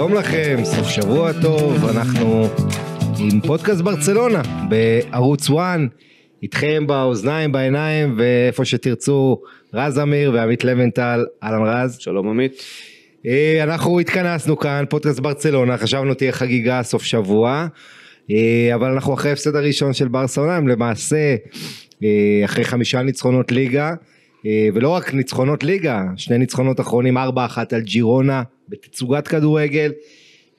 שלום לכם, סוף שבוע טוב, אנחנו עם פודקאסט ברצלונה בערוץ 1, איתכם באוזניים, בעיניים ואיפה שתרצו, רז אמיר ועמית לבנטל, אהלן רז. שלום עמית. אה, אנחנו התכנסנו כאן, פודקאסט ברצלונה, חשבנו תהיה חגיגה סוף שבוע, אה, אבל אנחנו אחרי הפסד הראשון של ברסלונה, הם למעשה אה, אחרי חמישה ניצחונות ליגה. ולא רק ניצחונות ליגה, שני ניצחונות אחרונים, 4-1 על ג'ירונה, בתצוגת כדורגל,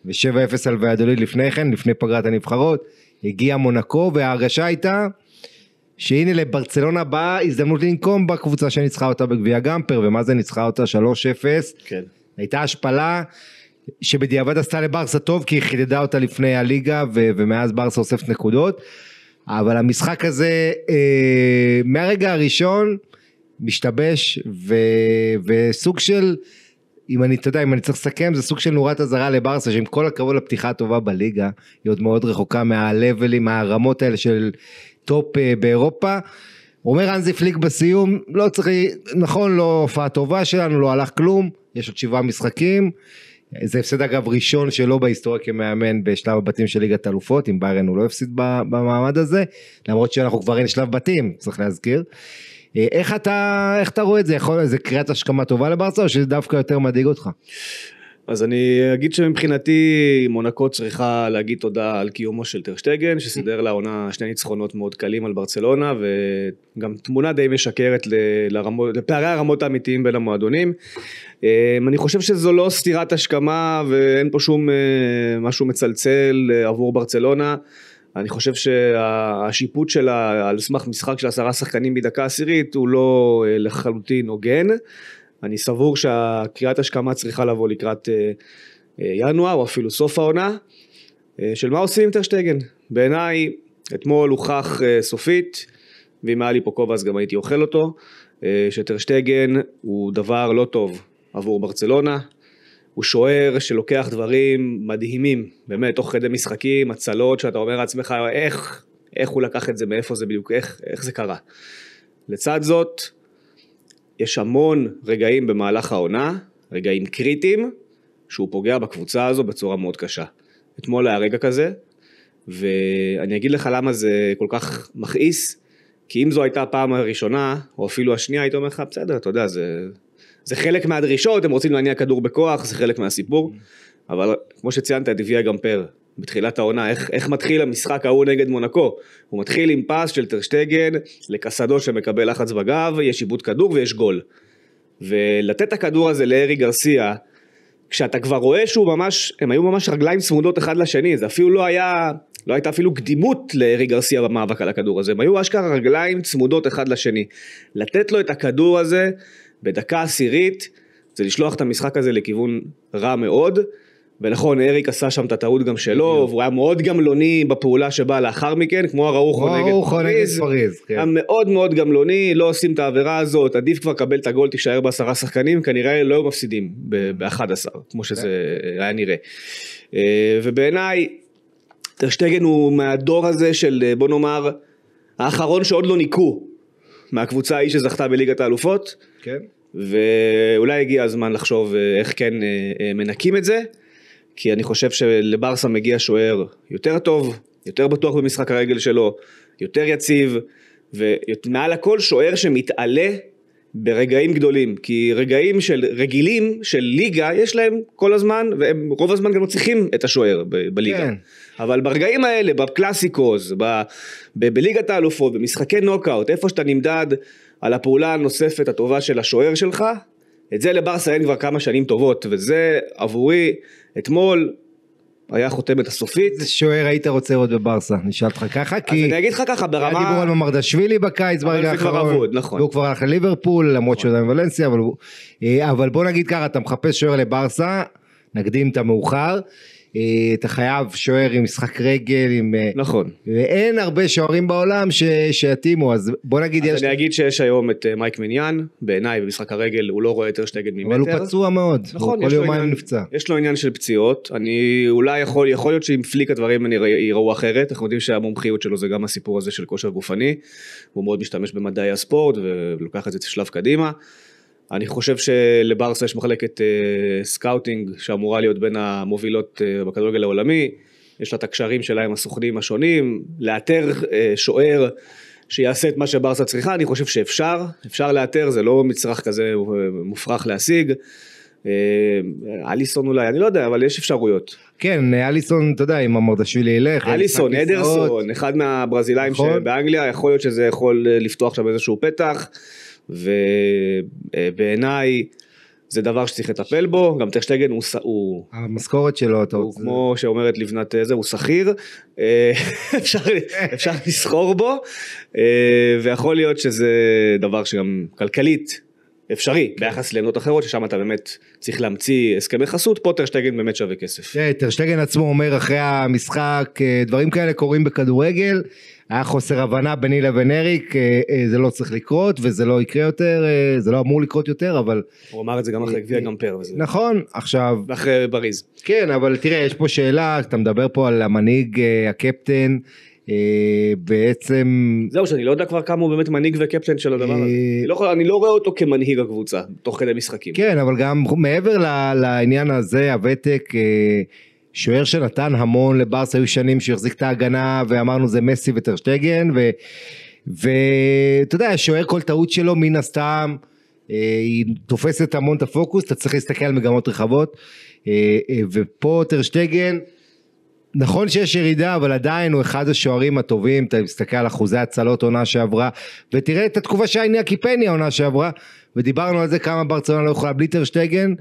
ו-7-0 על ויאדוליד לפני כן, לפני פגרת הנבחרות, הגיע מונקו, וההרגשה הייתה שהנה לברצלונה באה הזדמנות לנקום בקבוצה שניצחה אותה בגביע גמפר, ומה זה ניצחה אותה 3-0. כן. הייתה השפלה. שבדיעבד עשתה לברסה טוב כי היא חידדה אותה לפני הליגה ו- ומאז ברסה אוספת נקודות אבל המשחק הזה אה, מהרגע הראשון משתבש ו- וסוג של אה, אם אני, אתה יודע, אם אני צריך לסכם, זה סוג של נורת אזהרה לברסה, שעם כל הכבוד לפתיחה הטובה בליגה, היא עוד מאוד רחוקה מהלבלים, מהרמות האלה של טופ אה, באירופה. אומר אנזי פליק בסיום, לא צריך, נכון, לא הופעה טובה שלנו, לא הלך כלום, יש עוד שבעה משחקים. זה הפסד אגב ראשון שלו בהיסטוריה כמאמן בשלב הבתים של ליגת אלופות, עם ביירן הוא לא הפסיד במעמד הזה, למרות שאנחנו כבר אין שלב בתים, צריך להזכיר. אה, איך אתה, איך אתה רואה את זה? יכול, להיות איזה קריאת השכמה טובה לברסה או שזה דווקא יותר מדאיג אותך? אז אני אגיד שמבחינתי מונקו צריכה להגיד תודה על קיומו של טרשטגן שסידר לה עונה שני ניצחונות מאוד קלים על ברצלונה וגם תמונה די משקרת לרמות, לפערי הרמות האמיתיים בין המועדונים. אה, אני חושב שזו לא סתירת השכמה ואין פה שום אה, משהו מצלצל עבור ברצלונה. אני חושב שהשיפוט שלה על סמך משחק של עשרה שחקנים בדקה עשירית הוא לא אה, לחלוטין הוגן. אני סבור שהקריאת השכמה צריכה לבוא לקראת אה, אה, ינואר או אפילו סוף העונה. של מה עושים עם טרשטייגן? בעיניי אתמול הוכח סופית, ואם היה לי פה כובע אז גם הייתי אוכל אותו, שטרשטייגן הוא דבר לא טוב עבור ברצלונה. הוא שוער שלוקח דברים מדהימים, באמת, תוך כדי משחקים, הצלות, שאתה אומר לעצמך, איך, איך הוא לקח את זה, מאיפה זה בדיוק, איך, איך זה קרה. לצד זאת, יש המון רגעים במהלך העונה, רגעים קריטיים, שהוא פוגע בקבוצה הזו בצורה מאוד קשה. אתמול היה רגע כזה, ואני אגיד לך למה זה כל כך מכעיס, כי אם זו הייתה הפעם הראשונה, או אפילו השנייה, הייתי אומר לך, בסדר, אתה יודע, זה, זה חלק מהדרישות, הם רוצים להניע כדור בכוח, זה חלק מהסיפור. Mm. אבל כמו שציינת דיוויה הביאה גם פר בתחילת העונה, איך, איך מתחיל המשחק ההוא נגד מונקו? הוא מתחיל עם פס של טרשטגן לקסדו שמקבל לחץ בגב, יש עיבוד כדור ויש גול. ולתת את הכדור הזה לארי גרסיה, כשאתה כבר רואה שהוא ממש, הם היו ממש רגליים צמודות אחד לשני, זה אפילו לא היה, לא הייתה אפילו קדימות לארי גרסיה במאבק על הכדור הזה, הם היו אשכרה רגליים צמודות אחד לשני. לתת לו את הכדור הזה, בדקה עשירית זה לשלוח את המשחק הזה לכיוון רע מאוד. ונכון, אריק עשה שם את הטעות גם שלו, והוא היה מאוד גמלוני בפעולה שבאה לאחר מכן, כמו הראוכו נגד פריז. פריז כן. היה מאוד מאוד גמלוני, לא עושים את העבירה הזאת, עדיף כבר לקבל את הגול, תישאר בעשרה שחקנים, כנראה לא היו מפסידים ב-11, כמו שזה כן. היה נראה. אה, ובעיניי, טרשטגן הוא מהדור הזה של, אה, בוא נאמר, האחרון שעוד לא ניקו מהקבוצה ההיא שזכתה בליגת האלופות. כן. ואולי הגיע הזמן לחשוב אה, איך כן אה, אה, מנקים את זה, כי אני חושב שלברסה מגיע שוער יותר טוב, יותר בטוח במשחק הרגל שלו, יותר יציב, ומעל הכל שוער שמתעלה ברגעים גדולים, כי רגעים של רגילים של ליגה יש להם כל הזמן, והם רוב הזמן גם לא צריכים את השוער ב- בליגה. כן. אבל ברגעים האלה, בקלאסיקוז, ב- ב- בליגת האלופות, במשחקי נוקאוט, איפה שאתה נמדד על הפעולה הנוספת הטובה של השוער שלך, את זה לברסה אין כבר כמה שנים טובות, וזה עבורי אתמול היה חותמת הסופית. איזה שוער היית רוצה לראות בברסה? נשאל אותך ככה, כי... אז אני אגיד לך ככה, ברמה... היה דיבור על ממרדשווילי בקיץ ברגע האחרון. נכון. והוא כבר הלך לליברפול, למרות שהוא היה מוולנסיה, אבל... אה, אבל בוא נגיד ככה, אתה מחפש שוער לברסה, נקדים את המאוחר. אה, אתה חייב שוער עם משחק רגל, עם... אה, נכון. ואין הרבה שוערים בעולם ש... שיתאימו, אז בוא נגיד... אז יש... אני אגיד שיש היום את אה, מייק מניין, בעיניי במשחק הרגל הוא לא רואה יותר שטגל ממטר. אבל הוא פצוע מאוד, נכון, הוא כל יומיים נפצע. יש לו עניין של פציעות, אני אולי יכול, יכול להיות שעם פליק הדברים יראו אחרת, אנחנו יודעים שהמומחיות שלו זה גם הסיפור הזה של כושר גופני, הוא מאוד משתמש במדעי הספורט ולוקח את זה שלב קדימה. אני חושב שלברסה יש מחלקת אה, סקאוטינג שאמורה להיות בין המובילות אה, בכדורגל העולמי, יש לה את הקשרים שלה עם הסוכנים השונים, לאתר אה, שוער שיעשה את מה שברסה צריכה, אני חושב שאפשר, אפשר לאתר, זה לא מצרך כזה אה, מופרך להשיג. אה, אליסון אולי, אני לא יודע, אבל יש אפשרויות. כן, אליסון, אתה יודע, אם אמרת שבילי ילך. אה, אליסון, אדרסון, אחד מהברזילאים נכון. שבאנגליה, יכול להיות שזה יכול לפתוח שם איזשהו פתח. ובעיניי זה דבר שצריך לטפל בו, גם טרשטגן הוא... הוא המשכורת שלו, אתה רוצה... הוא כמו שאומרת לבנת אה, זה, הוא שכיר, אה, אפשר, אפשר לסחור בו, אה, ויכול להיות שזה דבר שגם כלכלית אפשרי כן. ביחס לעמדות אחרות ששם אתה באמת צריך להמציא הסכמי חסות פה טרשטגן באמת שווה כסף. כן, טרשטגן עצמו אומר אחרי המשחק אה, דברים כאלה קורים בכדורגל היה חוסר הבנה ביני לבין אריק אה, אה, זה לא צריך לקרות וזה לא יקרה יותר זה לא אמור לקרות יותר אבל הוא אמר את זה גם אחרי גביע גמפר נכון עכשיו אחרי בריז כן אבל תראה יש פה שאלה אתה מדבר פה על המנהיג הקפטן אה, בעצם... זהו, שאני לא יודע כבר כמה הוא באמת מנהיג וקפטן של הדבר הזה. אה, לא, אני לא רואה אותו כמנהיג הקבוצה, תוך כדי משחקים. כן, אבל גם מעבר לעניין הזה, הוותק... אה, שוער שנתן המון לברס, היו שנים שהוא החזיק את ההגנה ואמרנו זה מסי וטרשטגן ואתה יודע, שוער כל טעות שלו מן הסתם היא תופסת המון את הפוקוס, אתה צריך להסתכל על מגמות רחבות, ופה טרשטגן, נכון שיש ירידה, אבל עדיין הוא אחד השוערים הטובים, אתה מסתכל על אחוזי הצלות עונה שעברה, ותראה את התקופה שהיה ניאקי פני העונה שעברה, ודיברנו על זה כמה ברצלונה לא יכולה בלי טרשטייגן,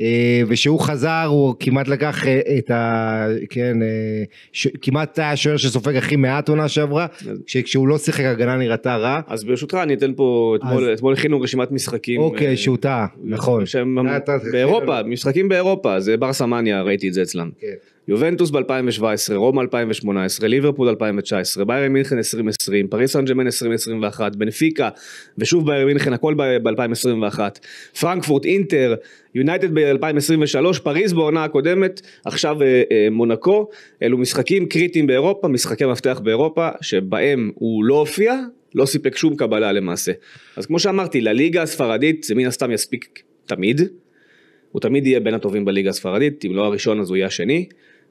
אה, ושהוא חזר, הוא כמעט לקח אה, את ה... כן, אה, ש... כמעט היה השוער שסופג הכי מעט עונה שעברה, אז... כשהוא לא שיחק הגנה נראתה רע. אז ברשותך אני אתן פה, אתמול, אז... אתמול הכינו רשימת משחקים. אוקיי, אה... שהוא טעה, נכון. שם... באירופה, משחקים באירופה, זה בר סמניה, ראיתי את זה אצלם. כן. יובנטוס ב-2017, רומא 2018, ליברפול 2019, ביירן מינכן 2020, פריס סן ג'מאן 2021, בנפיקה, ושוב ביירן מינכן, הכל ב-2021, פרנקפורט, אינטר, יונייטד ב-2023, פריז בעונה הקודמת, עכשיו אה, אה, מונקו, אלו משחקים קריטיים באירופה, משחקי מפתח באירופה, שבהם הוא לא הופיע, לא סיפק שום קבלה למעשה. אז כמו שאמרתי, לליגה הספרדית זה מן הסתם יספיק תמיד. הוא תמיד יהיה בין הטובים בליגה הספרדית, אם לא הראשון אז הוא יהיה השני.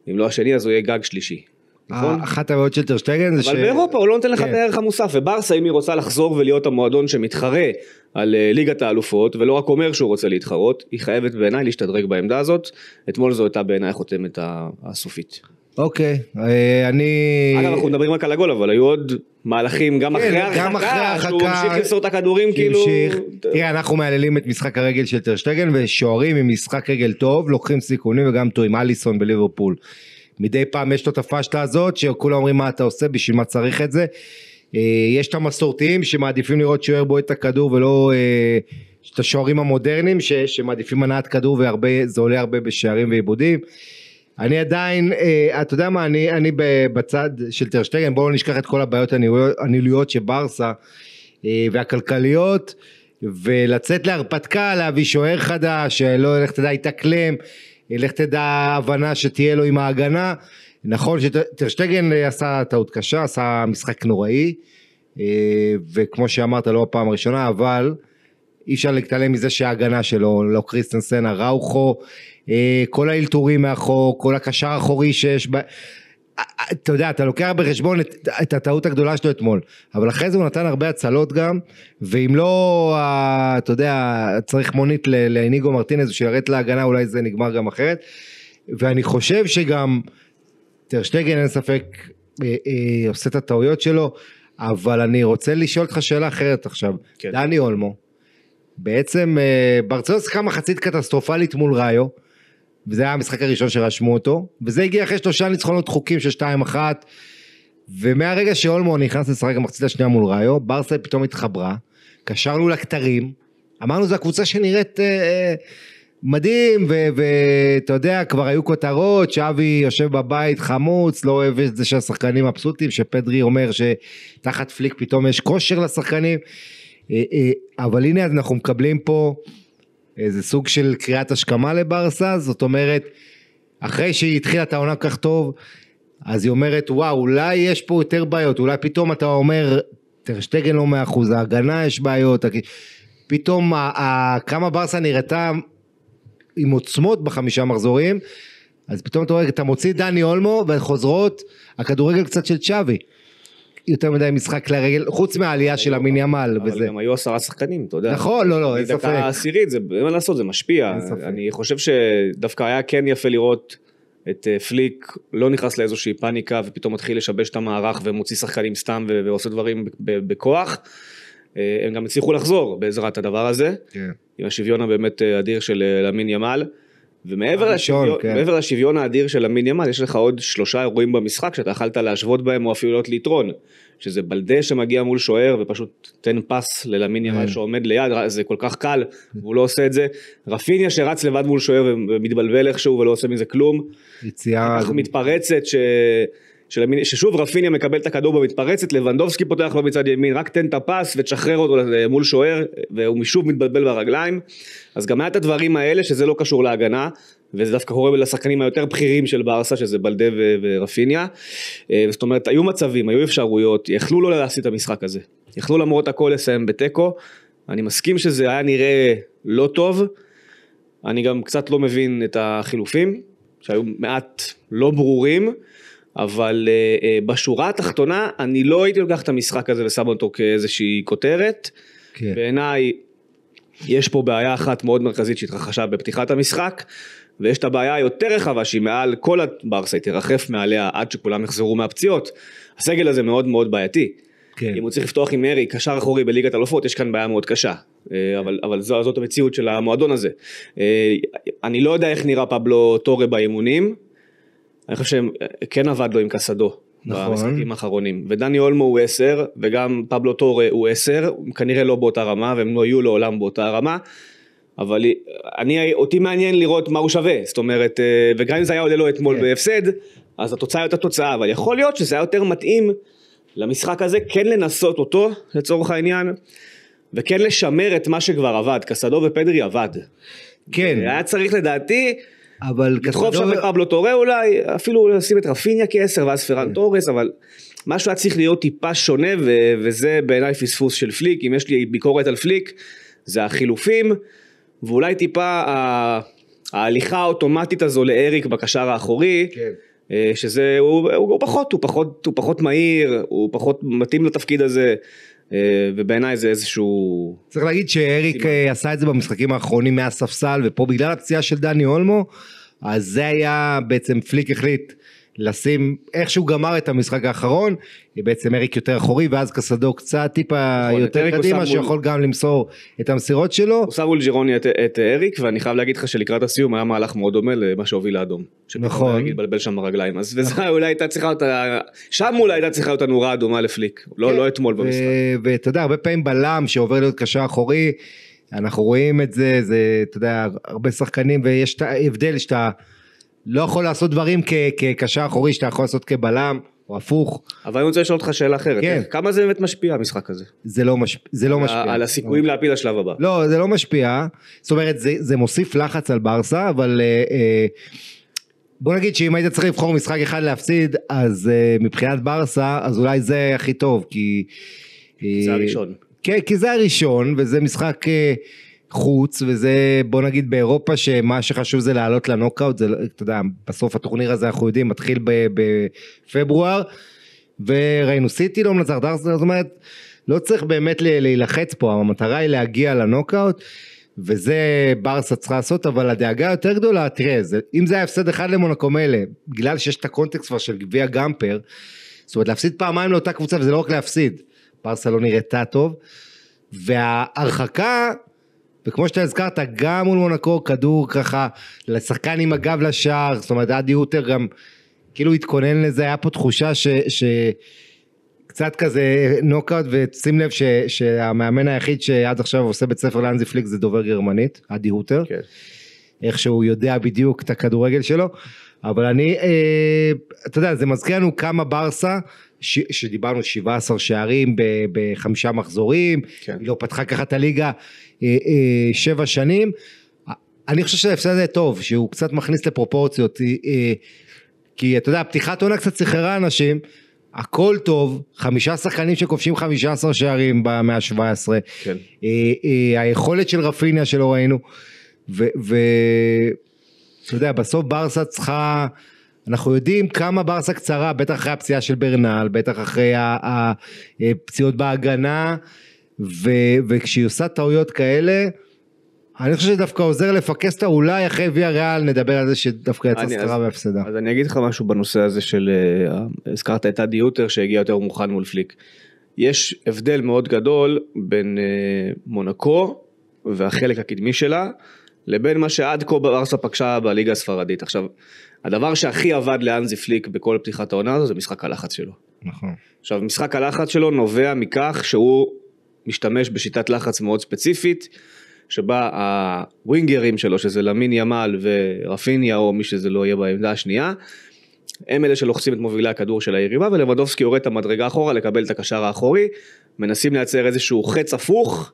אם לא השני אז הוא יהיה גג שלישי. נכון? אחת הבעיות של טרשטגן זה ש... אבל באירופה הוא לא נותן לך את כן. הערך המוסף, וברסה אם היא רוצה לחזור ולהיות המועדון שמתחרה על אה, ליגת האלופות, ולא רק אומר שהוא רוצה להתחרות, היא חייבת בעיניי להשתדרג בעמדה הזאת. אתמול זו הייתה בעיניי החותמת הסופית. אוקיי, אה, אני... אגב, אנחנו מדברים רק על הגול, אבל היו עוד מהלכים גם כן, אחרי ההרחקה, שהוא המשיך למסור את הכדורים, כאילו... תראה, אנחנו מהללים את משחק הרגל של טרשטגן, ושוערים עם משחק רגל טוב, לוקחים סיכונים וגם טועים אליסון בליברפול. מדי פעם יש לו את הפשטה הזאת, שכולם אומרים מה אתה עושה, בשביל מה צריך את זה. אה, יש את המסורתיים שמעדיפים לראות שוער בועט את הכדור ולא... אה, את השוערים המודרניים שמעדיפים הנעת כדור וזה עולה הרבה בשערים ועיבודים. אני עדיין, אה, אתה יודע מה, אני, אני בצד של טרשטגן, בואו נשכח את כל הבעיות הנילויות שברסה אה, והכלכליות, ולצאת להרפתקה, להביא שוער חדש, אה, לא לך תדע יתאקלם, אה, לך תדע הבנה שתהיה לו עם ההגנה. נכון שטרשטגן עשה טעות קשה, עשה משחק נוראי, וכמו שאמרת, לא הפעם הראשונה, אבל... אי אפשר להתעלם מזה שההגנה שלו, לא קריסטנסן, הראוכו, אה, כל האלתורים מאחור, כל הקשר האחורי שיש ב... אה, אה, אתה יודע, אתה לוקח בחשבון את, את הטעות הגדולה שלו אתמול, אבל אחרי זה הוא נתן הרבה הצלות גם, ואם לא, אתה יודע, צריך מונית לאיניגו מרטינז שירט להגנה, אולי זה נגמר גם אחרת. ואני חושב שגם טרשטגן, אין ספק, אה, אה, עושה את הטעויות שלו, אבל אני רוצה לשאול אותך שאלה אחרת עכשיו. כן. דני אולמו, בעצם אה, ברצלונה שיחקה מחצית קטסטרופלית מול ראיו, וזה היה המשחק הראשון שרשמו אותו, וזה הגיע אחרי שלושה ניצחונות חוקים של 2-1, ומהרגע שאולמון נכנס לשחק במחצית השנייה מול ראיו, ברסה פתאום התחברה, קשרנו לכתרים, אמרנו זו הקבוצה שנראית אה, אה, מדהים, ואתה יודע, כבר היו כותרות, שאבי יושב בבית חמוץ, לא אוהב את זה שהשחקנים מבסוטים, שפדרי אומר שתחת פליק פתאום יש כושר לשחקנים, אה, אה, אבל הנה אנחנו מקבלים פה... איזה סוג של קריאת השכמה לברסה, זאת אומרת, אחרי שהיא התחילה את העונה כל כך טוב, אז היא אומרת, וואו, אולי יש פה יותר בעיות, אולי פתאום אתה אומר, טרשטגן לא מאה אחוז, ההגנה יש בעיות, פתאום ה- ה- כמה ברסה נראתה עם עוצמות בחמישה מחזורים, אז פתאום אתה רואה, אתה מוציא דני אולמו וחוזרות הכדורגל קצת של צ'אבי. יותר מדי משחק לרגל, חוץ מהעלייה של המין ימל וזה. אבל גם היו עשרה שחקנים, אתה יודע. נכון, לא, לא, אין ספק. דקה עשירית, זה, אין מה לעשות, זה משפיע. אני חושב שדווקא היה כן יפה לראות את אה, פליק לא נכנס לאיזושהי פאניקה ופתאום מתחיל לשבש את המערך ומוציא שחקנים סתם ועושה דברים בכוח. אה, הם גם הצליחו לחזור בעזרת הדבר הזה, yeah. כן. עם השוויון הבאמת אה, אדיר של למין ימל. ומעבר הראשון, לשוויון, כן. לשוויון האדיר של המין ימ"ד, יש לך עוד שלושה אירועים במשחק שאתה יכלת להשוות בהם או אפילו להיות ליתרון. שזה בלדה שמגיע מול שוער ופשוט תן פס ללמין ימ"ד כן. שעומד ליד, זה כל כך קל, והוא לא עושה את זה. רפיניה שרץ לבד מול שוער ומתבלבל איכשהו ולא עושה מזה כלום. יציאה... מתפרצת ש... ששוב רפיניה מקבל את הכדור במתפרצת, לבנדובסקי פותח לו מצד ימין, רק תן את הפס ותשחרר אותו אה, מול שוער, והוא שוב מתבלבל ברגליים. אז גם היה את הדברים האלה שזה לא קשור להגנה, וזה דווקא קורה לשחקנים היותר בכירים של ברסה, שזה בלדה ו- ורפיניה. אה, זאת אומרת, היו מצבים, היו אפשרויות, יכלו לא להסיט את המשחק הזה. יכלו למרות הכל לסיים בתיקו. אני מסכים שזה היה נראה לא טוב. אני גם קצת לא מבין את החילופים, שהיו מעט לא ברורים. אבל אה, אה, בשורה התחתונה אני לא הייתי לוקח את המשחק הזה ושם אותו כאיזושהי כותרת. כן. בעיניי יש פה בעיה אחת מאוד מרכזית שהתרחשה בפתיחת המשחק. ויש את הבעיה היותר רחבה שהיא מעל כל הברסה, היא תרחף מעליה עד שכולם יחזרו מהפציעות. הסגל הזה מאוד מאוד בעייתי. כן. אם הוא צריך לפתוח עם ארי, קשר אחורי בליגת אלופות, יש כאן בעיה מאוד קשה. אה, אבל, אבל זו, זאת המציאות של המועדון הזה. אני לא יודע איך נראה פבלו טורה באימונים, אני חושב שכן אה, עבד לו עם קסדו. נכון. במשחקים האחרונים. ודני אולמו הוא 10, וגם פבלו טורה הוא 10, כנראה לא באותה רמה, והם לא יהיו לעולם באותה רמה. אבל אני, אותי מעניין לראות מה הוא שווה, זאת אומרת, וגם אם זה היה עולה לו אתמול yeah. כן. בהפסד, אז התוצאה הייתה תוצאה, אבל יכול להיות שזה היה יותר מתאים למשחק הזה, כן לנסות אותו, לצורך העניין, וכן לשמר את מה שכבר עבד, קסדו ופדרי עבד. כן. היה צריך לדעתי אבל... לדחוף לא- שם את פבלו טורה אולי, אפילו לשים את רפיניה כעשר ואז פרן כן. טורס, אבל משהו היה צריך להיות טיפה שונה, וזה בעיניי פספוס של פליק, אם יש לי ביקורת על פליק, זה החילופים, ואולי טיפה ההליכה האוטומטית הזו לאריק בקשר האחורי. כן. אה, שזה, הוא, הוא, הוא פחות, הוא פחות, הוא פחות מהיר, הוא פחות מתאים לתפקיד הזה. אה, ובעיניי זה איזשהו... צריך להגיד שאריק סימן. אה, עשה את זה במשחקים האחרונים מהספסל, ופה בגלל הפציעה של דני אולמו, אז זה היה בעצם פליק החליט. לשים, איך שהוא גמר את המשחק האחרון, בעצם אריק יותר אחורי, ואז קסדו קצת טיפה נכון, יותר קדימה, שיכול מול... גם למסור את המסירות שלו. הוא שם מול ג'ירוני את, את אריק, ואני חייב להגיד לך שלקראת הסיום היה מהלך מאוד דומה למה שהוביל לאדום. נכון. להגיד, בלבל שם ברגליים, אז וזה אולי הייתה צריכה אותה, שם אולי הייתה צריכה אותה נורה אדומה לפליק, לא, כן. לא אתמול במשחק. אה, ואתה יודע, הרבה פעמים בלם שעובר להיות קשר אחורי, אנחנו רואים את זה, זה, אתה יודע, הרבה שחקנים, ויש את ההבדל שאתה... לא יכול לעשות דברים כקשר אחורי שאתה יכול לעשות כבלם. או הפוך. אבל אני רוצה לשאול אותך שאלה אחרת. כן. כמה זה באמת משפיע המשחק הזה? זה לא, משפ... זה לא משפיע. על הסיכויים לא. להפיל לשלב הבא. לא, זה לא משפיע. זאת אומרת, זה, זה מוסיף לחץ על ברסה, אבל... אה, אה, בוא נגיד שאם היית צריך לבחור משחק אחד להפסיד, אז uh, מבחינת ברסה, אז אולי זה הכי טוב, כי... אה, כי זה הראשון. כן, כי זה הראשון, וזה משחק... Uh, חוץ, וזה בוא נגיד באירופה שמה שחשוב זה לעלות לנוקאוט, זה, לא, אתה יודע, בסוף הטורניר הזה אנחנו יודעים, מתחיל בפברואר, וראינו סיטי לא מנצח את ארסנל, זאת אומרת, לא צריך באמת להילחץ פה, המטרה היא להגיע לנוקאוט. וזה ברסה צריכה לעשות, אבל הדאגה היותר גדולה, תראה, זה, אם זה היה הפסד אחד למונקו מילא, בגלל שיש את הקונטקסט כבר של גביע גמפר, זאת אומרת להפסיד פעמיים לאותה קבוצה, וזה לא רק להפסיד, ברסה לא נראתה טוב, וההרחקה וכמו שאתה הזכרת, גם מול מונקו כדור ככה לשחקן עם הגב לשער, זאת אומרת אדי הוטר גם כאילו התכונן לזה, היה פה תחושה ש... ש... קצת כזה נוקאאוט, ושים לב ש, שהמאמן היחיד שעד עכשיו עושה בית ספר לאנזי פליק זה דובר גרמנית, אדי הוטר. כן. איך שהוא יודע בדיוק את הכדורגל שלו. אבל אני, אה, אתה יודע, זה מזכיר לנו כמה ברסה, ש, שדיברנו 17 שערים בחמישה מחזורים, כן. היא לא פתחה ככה את הליגה, אה, אה, שבע שנים. אני חושב שההפסד הזה טוב, שהוא קצת מכניס לפרופורציות, אה, כי אתה יודע, פתיחת עונה קצת סחררה אנשים, הכל טוב, חמישה שחקנים שכובשים חמישה עשר שערים במאה ה-17, כן. היכולת של רפיניה שלא ראינו, ואתה יודע, בסוף ברסה צריכה... אנחנו יודעים כמה ברסה קצרה, בטח אחרי הפציעה של ברנל, בטח אחרי הפציעות בהגנה, ו- וכשהיא עושה טעויות כאלה, אני חושב שדווקא עוזר לפקס אותה, אולי אחרי ויה ריאל נדבר על זה שדווקא יצא סתירה והפסדה. אז אני אגיד לך משהו בנושא הזה של, אה, הזכרת את אדי יוטר שהגיע יותר מוכן מול פליק. יש הבדל מאוד גדול בין אה, מונקו והחלק הקדמי שלה, לבין מה שעד כה ברסה פגשה בליגה הספרדית. עכשיו, הדבר שהכי עבד לאנזי פליק בכל פתיחת העונה הזו זה משחק הלחץ שלו. נכון. עכשיו, משחק הלחץ שלו נובע מכך שהוא משתמש בשיטת לחץ מאוד ספציפית, שבה הווינגרים שלו, שזה למין ימל ורפיניה או מי שזה לא יהיה בעמדה השנייה, הם אלה שלוחצים את מובילי הכדור של היריבה, ולבדובסקי יורד את המדרגה אחורה לקבל את הקשר האחורי, מנסים לייצר איזשהו חץ הפוך,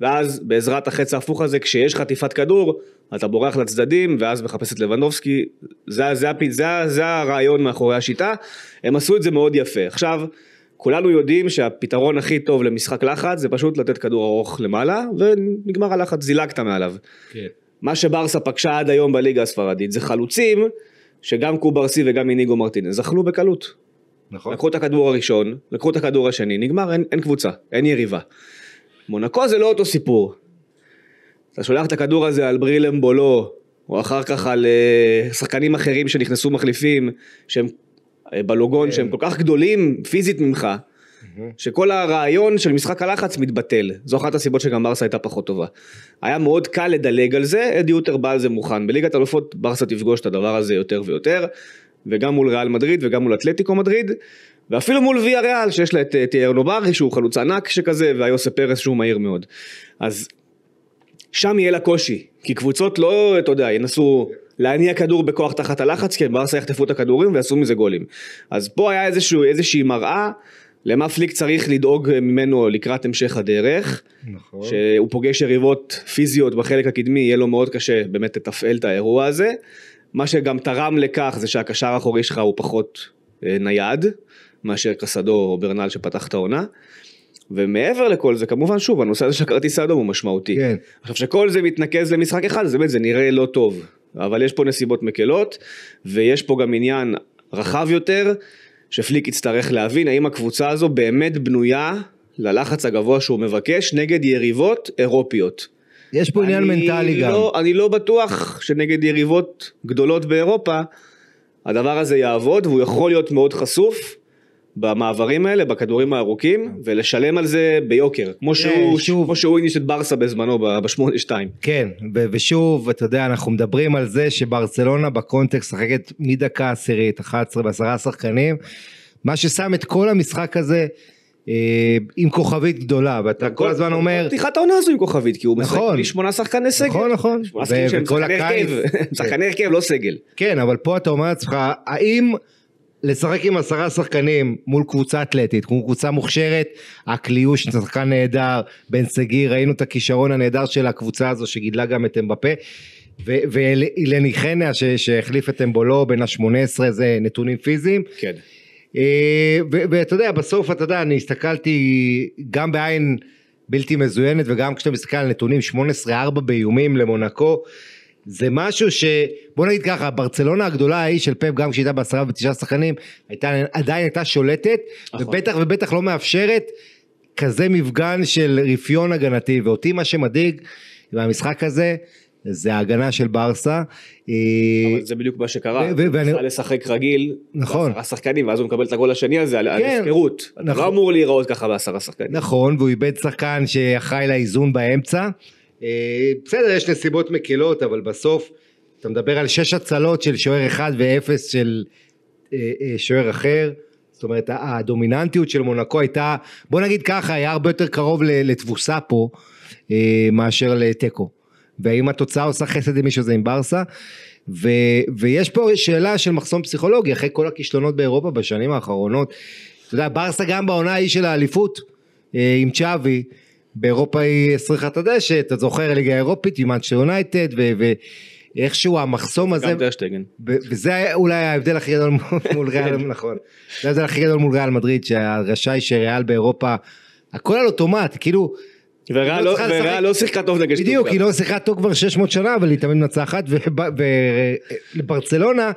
ואז בעזרת החץ ההפוך הזה, כשיש חטיפת כדור, אתה בורח לצדדים, ואז מחפש את לבנדובסקי, זה, זה, זה, זה, זה הרעיון מאחורי השיטה, הם עשו את זה מאוד יפה. עכשיו, כולנו יודעים שהפתרון הכי טוב למשחק לחץ זה פשוט לתת כדור ארוך למעלה ונגמר הלחץ, זילגת מעליו. כן. מה שברסה פגשה עד היום בליגה הספרדית זה חלוצים שגם קוברסי וגם איניגו מרטינז זחלו בקלות. נכון. לקחו את הכדור הראשון, לקחו את הכדור השני, נגמר, אין, אין קבוצה, אין יריבה. מונקו זה לא אותו סיפור. אתה שולח את הכדור הזה על ברילם בולו, או אחר כך על אה, שחקנים אחרים שנכנסו מחליפים, שהם בלוגון אוקיי. שהם כל כך גדולים פיזית ממך, שכל הרעיון של משחק הלחץ מתבטל. זו אחת הסיבות שגם ברסה הייתה פחות טובה. היה מאוד קל לדלג על זה, אדי יותר בא על זה מוכן. בליגת אלופות ברסה תפגוש את הדבר הזה יותר ויותר, וגם מול ריאל מדריד וגם מול אתלטיקו מדריד, ואפילו מול ויה ריאל שיש לה את טיירנו אה, ברי שהוא חלוץ ענק שכזה, והיוסף פרס שהוא מהיר מאוד. אז שם יהיה לה קושי, כי קבוצות לא, אתה יודע, ינסו... להניע כדור בכוח תחת הלחץ, כי ברסה יחטפו את הכדורים ויעשו מזה גולים. אז פה היה איזשהו, איזושהי מראה למה פליק צריך לדאוג ממנו לקראת המשך הדרך. נכון. שהוא פוגש יריבות פיזיות בחלק הקדמי, יהיה לו מאוד קשה באמת לתפעל את האירוע הזה. מה שגם תרם לכך זה שהקשר האחורי שלך הוא פחות אה, נייד, מאשר קסדו או ברנל שפתח את העונה. ומעבר לכל זה כמובן שוב הנושא הזה של הכרטיס האדום הוא משמעותי. כן. עכשיו שכל זה מתנקז למשחק אחד זה באמת זה נראה לא טוב. אבל יש פה נסיבות מקלות, ויש פה גם עניין רחב יותר, שפליק יצטרך להבין האם הקבוצה הזו באמת בנויה ללחץ הגבוה שהוא מבקש נגד יריבות אירופיות. יש פה עניין מנטלי לא, גם. אני לא בטוח שנגד יריבות גדולות באירופה הדבר הזה יעבוד והוא יכול להיות מאוד חשוף במעברים האלה, בכדורים הארוכים, כן. ולשלם על זה ביוקר, כמו כן, שהוא, כמו שהוא הניש את ברסה בזמנו, ב-8-2. כן, ושוב, אתה יודע, אנחנו מדברים על זה שברצלונה בקונטקסט שחקת מדקה עשירית, 11 בעשרה שחקנים, מה ששם את כל המשחק הזה אה, עם כוכבית גדולה ואתה כל הזמן אומר פתיחת העונה הזו עם כוכבית כי הוא משחק נכון. בלי שמונה שחקני סגל נכון נכון שחקני הרכב, שחקני הרכב לא סגל כן אבל פה אתה אומר לעצמך האם לשחק עם עשרה שחקנים מול קבוצה אתלטית, מול קבוצה מוכשרת, הקליוש שחקן נהדר, בן סגיר, ראינו את הכישרון הנהדר של הקבוצה הזו שגידלה גם את אמבפה. ולניחניה חנה שהחליף את אמבולו בין ה-18 זה נתונים פיזיים. כן. אה, ואתה יודע בסוף אתה יודע אני הסתכלתי גם בעין בלתי מזוינת וגם כשאתה מסתכל על נתונים 18-4 באיומים למונקו זה משהו ש... בוא נגיד ככה, ברצלונה הגדולה ההיא של פאפ, גם כשהייתה בעשרה ובתשעה שחקנים, הייתה, עדיין הייתה שולטת, נכון. ובטח ובטח לא מאפשרת כזה מפגן של רפיון הגנתי, ואותי מה שמדאיג מהמשחק הזה, זה ההגנה של ברסה. אה, אבל זה בדיוק מה שקרה, הוא צריך לשחק רגיל, נכון, עשרה שחקנים, ואז הוא מקבל את הגול השני הזה על כן. הפקרות. לא נכון. לא אמור להיראות ככה בעשרה שחקנים. נכון, והוא איבד שחקן שאחראי לאיזון באמצע. אה, בסדר, יש נסיבות מקלות, אבל בסוף אתה מדבר על שש הצלות של שוער אחד ואפס של אה, אה, שוער אחר. זאת אומרת, הדומיננטיות של מונקו הייתה, בוא נגיד ככה, היה הרבה יותר קרוב לתבוסה פה מאשר לתיקו. והאם התוצאה עושה חסד עם מישהו זה עם ברסה? ו, ויש פה שאלה של מחסום פסיכולוגי, אחרי כל הכישלונות באירופה בשנים האחרונות. אתה יודע, ברסה גם בעונה ההיא של האליפות, עם צ'אבי, באירופה היא הסריחה את הדשא, אתה זוכר ליגה אירופית, עם אנשי יונייטד ואיכשהו המחסום הזה, גם דרשטגן, וזה אולי ההבדל הכי גדול מול ריאל, כן. נכון, זה ההבדל הכי גדול מול ריאל מדריד, שהרשאי שריאל באירופה, הכל על אוטומט, כאילו, וריאל לא, לא, לא שיחקה טוב נגד שטוטגרד. בדיוק, היא לא שיחקה טוב כבר 600 שנה, אבל היא תמיד אחת, ולברצלונה,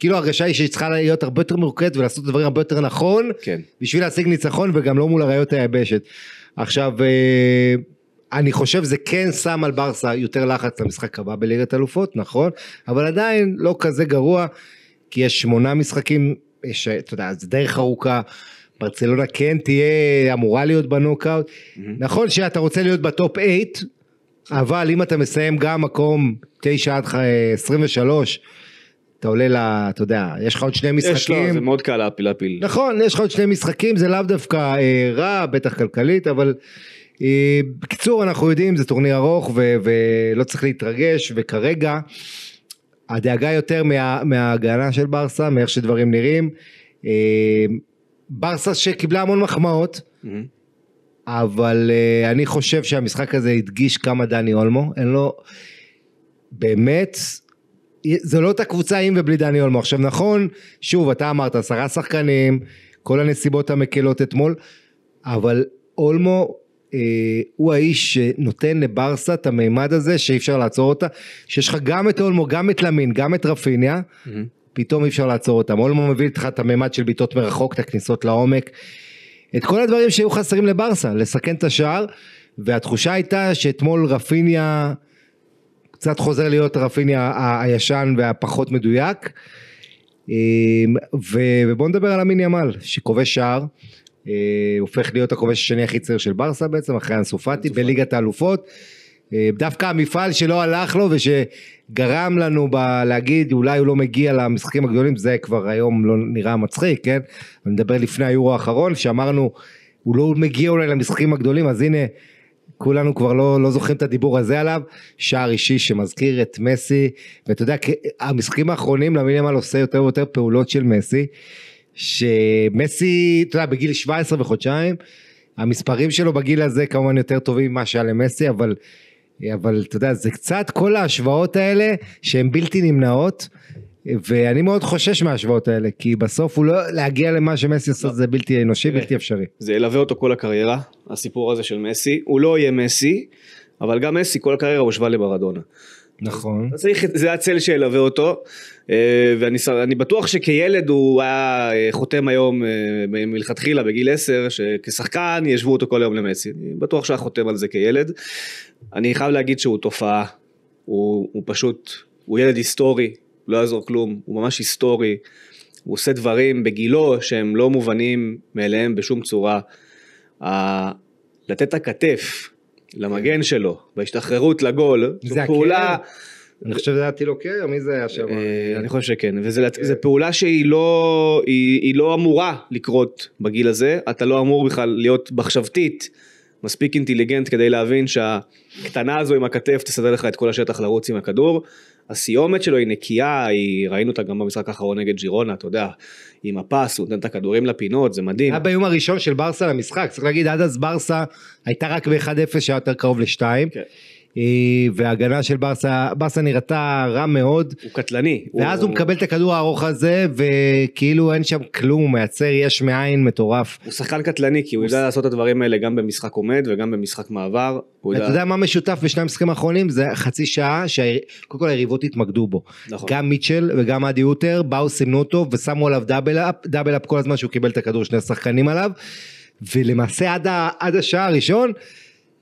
כאילו הרגשה היא שהיא צריכה להיות הרבה יותר מרוקדת ולעשות דברים הרבה יותר נכון, כן. בשביל להשיג ניצחון וגם לא מול הראיות היבשת. עכשיו, אה, אני חושב זה כן שם על ברסה יותר לחץ למשחק הבא בליגת אלופות, נכון? אבל עדיין לא כזה גרוע, כי יש שמונה משחקים, יש, אתה יודע, זה דרך ארוכה. ברצלונה כן תהיה אמורה להיות בנוקאוט. Mm-hmm. נכון שאתה רוצה להיות בטופ 8, אבל אם אתה מסיים גם מקום 9 עד 23, אתה עולה ל... אתה יודע, יש לך עוד שני לא, משחקים. יש לו, זה מאוד קל להפיל להפיל. נכון, יש לך עוד שני משחקים, זה לאו דווקא אה, רע, בטח כלכלית, אבל... אה, בקיצור, אנחנו יודעים, זה טורניר ארוך ו, ולא צריך להתרגש, וכרגע הדאגה יותר מה, מההגנה של ברסה, מאיך שדברים נראים. אה, ברסה שקיבלה המון מחמאות, mm-hmm. אבל אה, אני חושב שהמשחק הזה הדגיש כמה דני אולמו, אין לו... באמת, זו לא אותה קבוצה עם ובלי דני אולמו. עכשיו נכון, שוב, אתה אמרת עשרה שחקנים, כל הנסיבות המקלות אתמול, אבל אולמו אה, הוא האיש שנותן לברסה את המימד הזה שאי אפשר לעצור אותה, שיש לך גם את אולמו, גם את למין, גם את רפיניה, mm-hmm. פתאום אי אפשר לעצור אותם. אולמו מביא איתך את המימד של בעיטות מרחוק, את הכניסות לעומק, את כל הדברים שהיו חסרים לברסה, לסכן את השער, והתחושה הייתה שאתמול רפיניה... קצת חוזר להיות רפיני הישן והפחות מדויק. אמ, ובואו נדבר על אמין ימל, שכובש שער, אמ, הופך להיות הכובש השני הכי צעיר של ברסה בעצם, אחרי אנסופטי, בליגת האלופות. אמ, דווקא המפעל שלא הלך לו ושגרם לנו ב- להגיד אולי הוא לא מגיע למשחקים הגדולים זה כבר היום לא נראה מצחיק כן? אני מדבר לפני היורו האחרון שאמרנו הוא לא מגיע אולי למשחקים הגדולים אז הנה כולנו כבר לא, לא זוכרים את הדיבור הזה עליו, שער אישי שמזכיר את מסי, ואתה יודע, המשחקים האחרונים למינימל לא עושה יותר ויותר פעולות של מסי, שמסי, אתה יודע, בגיל 17 וחודשיים, המספרים שלו בגיל הזה כמובן יותר טובים ממה שהיה למסי, אבל, אבל אתה יודע, זה קצת כל ההשוואות האלה שהן בלתי נמנעות. ואני מאוד חושש מההשוואות האלה, כי בסוף הוא לא, להגיע למה שמסי עושה לא. זה בלתי אנושי, בלתי אפשרי. זה ילווה אותו כל הקריירה, הסיפור הזה של מסי, הוא לא יהיה מסי, אבל גם מסי כל הקריירה הושווה לברדונה. נכון. צריך, זה הצל שילווה אותו, אה, ואני בטוח שכילד הוא היה אה, חותם היום אה, מלכתחילה בגיל 10, שכשחקן ישבו אותו כל היום למסי, אני בטוח שהיה חותם על זה כילד. אני חייב להגיד שהוא תופעה, הוא, הוא פשוט, הוא ילד היסטורי, לא יעזור כלום, הוא ממש היסטורי, הוא עושה דברים בגילו שהם לא מובנים מאליהם בשום צורה. ה... לתת את הכתף למגן כן. שלו, בהשתחררות לגול, זו פעולה... אני חושב שזה היה טילוקר, לא מי זה היה אה, שם? אני חושב שכן, וזו כן. פעולה שהיא לא-, לא אמורה לקרות בגיל הזה, אתה לא אמור בכלל להיות מחשבתית, מספיק אינטליגנט כדי להבין שהקטנה הזו עם הכתף תסדר לך את כל השטח לרוץ עם הכדור. הסיומת שלו היא נקייה, היא, ראינו אותה גם במשחק האחרון נגד ג'ירונה, אתה יודע, עם הפס, הוא נותן את הכדורים לפינות, זה מדהים. היה ביום הראשון של ברסה למשחק, צריך להגיד, עד אז ברסה הייתה רק ב-1-0 שהיה יותר קרוב ל-2. כן. אה, וההגנה של ברסה, ברסה נראתה רע מאוד. הוא קטלני. ואז הוא, הוא מקבל את הכדור הארוך הזה, וכאילו אין שם כלום, הוא מייצר יש מאין מטורף. הוא שחקן קטלני, כי הוא, הוא יודע ש... לעשות את הדברים האלה גם במשחק עומד וגם במשחק מעבר. אתה יודע... יודע מה משותף בשני המשחקים האחרונים? זה חצי שעה שקודם כל היריבות התמקדו בו. נכון. גם מיטשל וגם אדי אוטר באו, סימנו אותו ושמו עליו דאבל אפ, דאבל אפ כל הזמן שהוא קיבל את הכדור, שני שחקנים עליו. ולמעשה עד, ה, עד השעה הראשון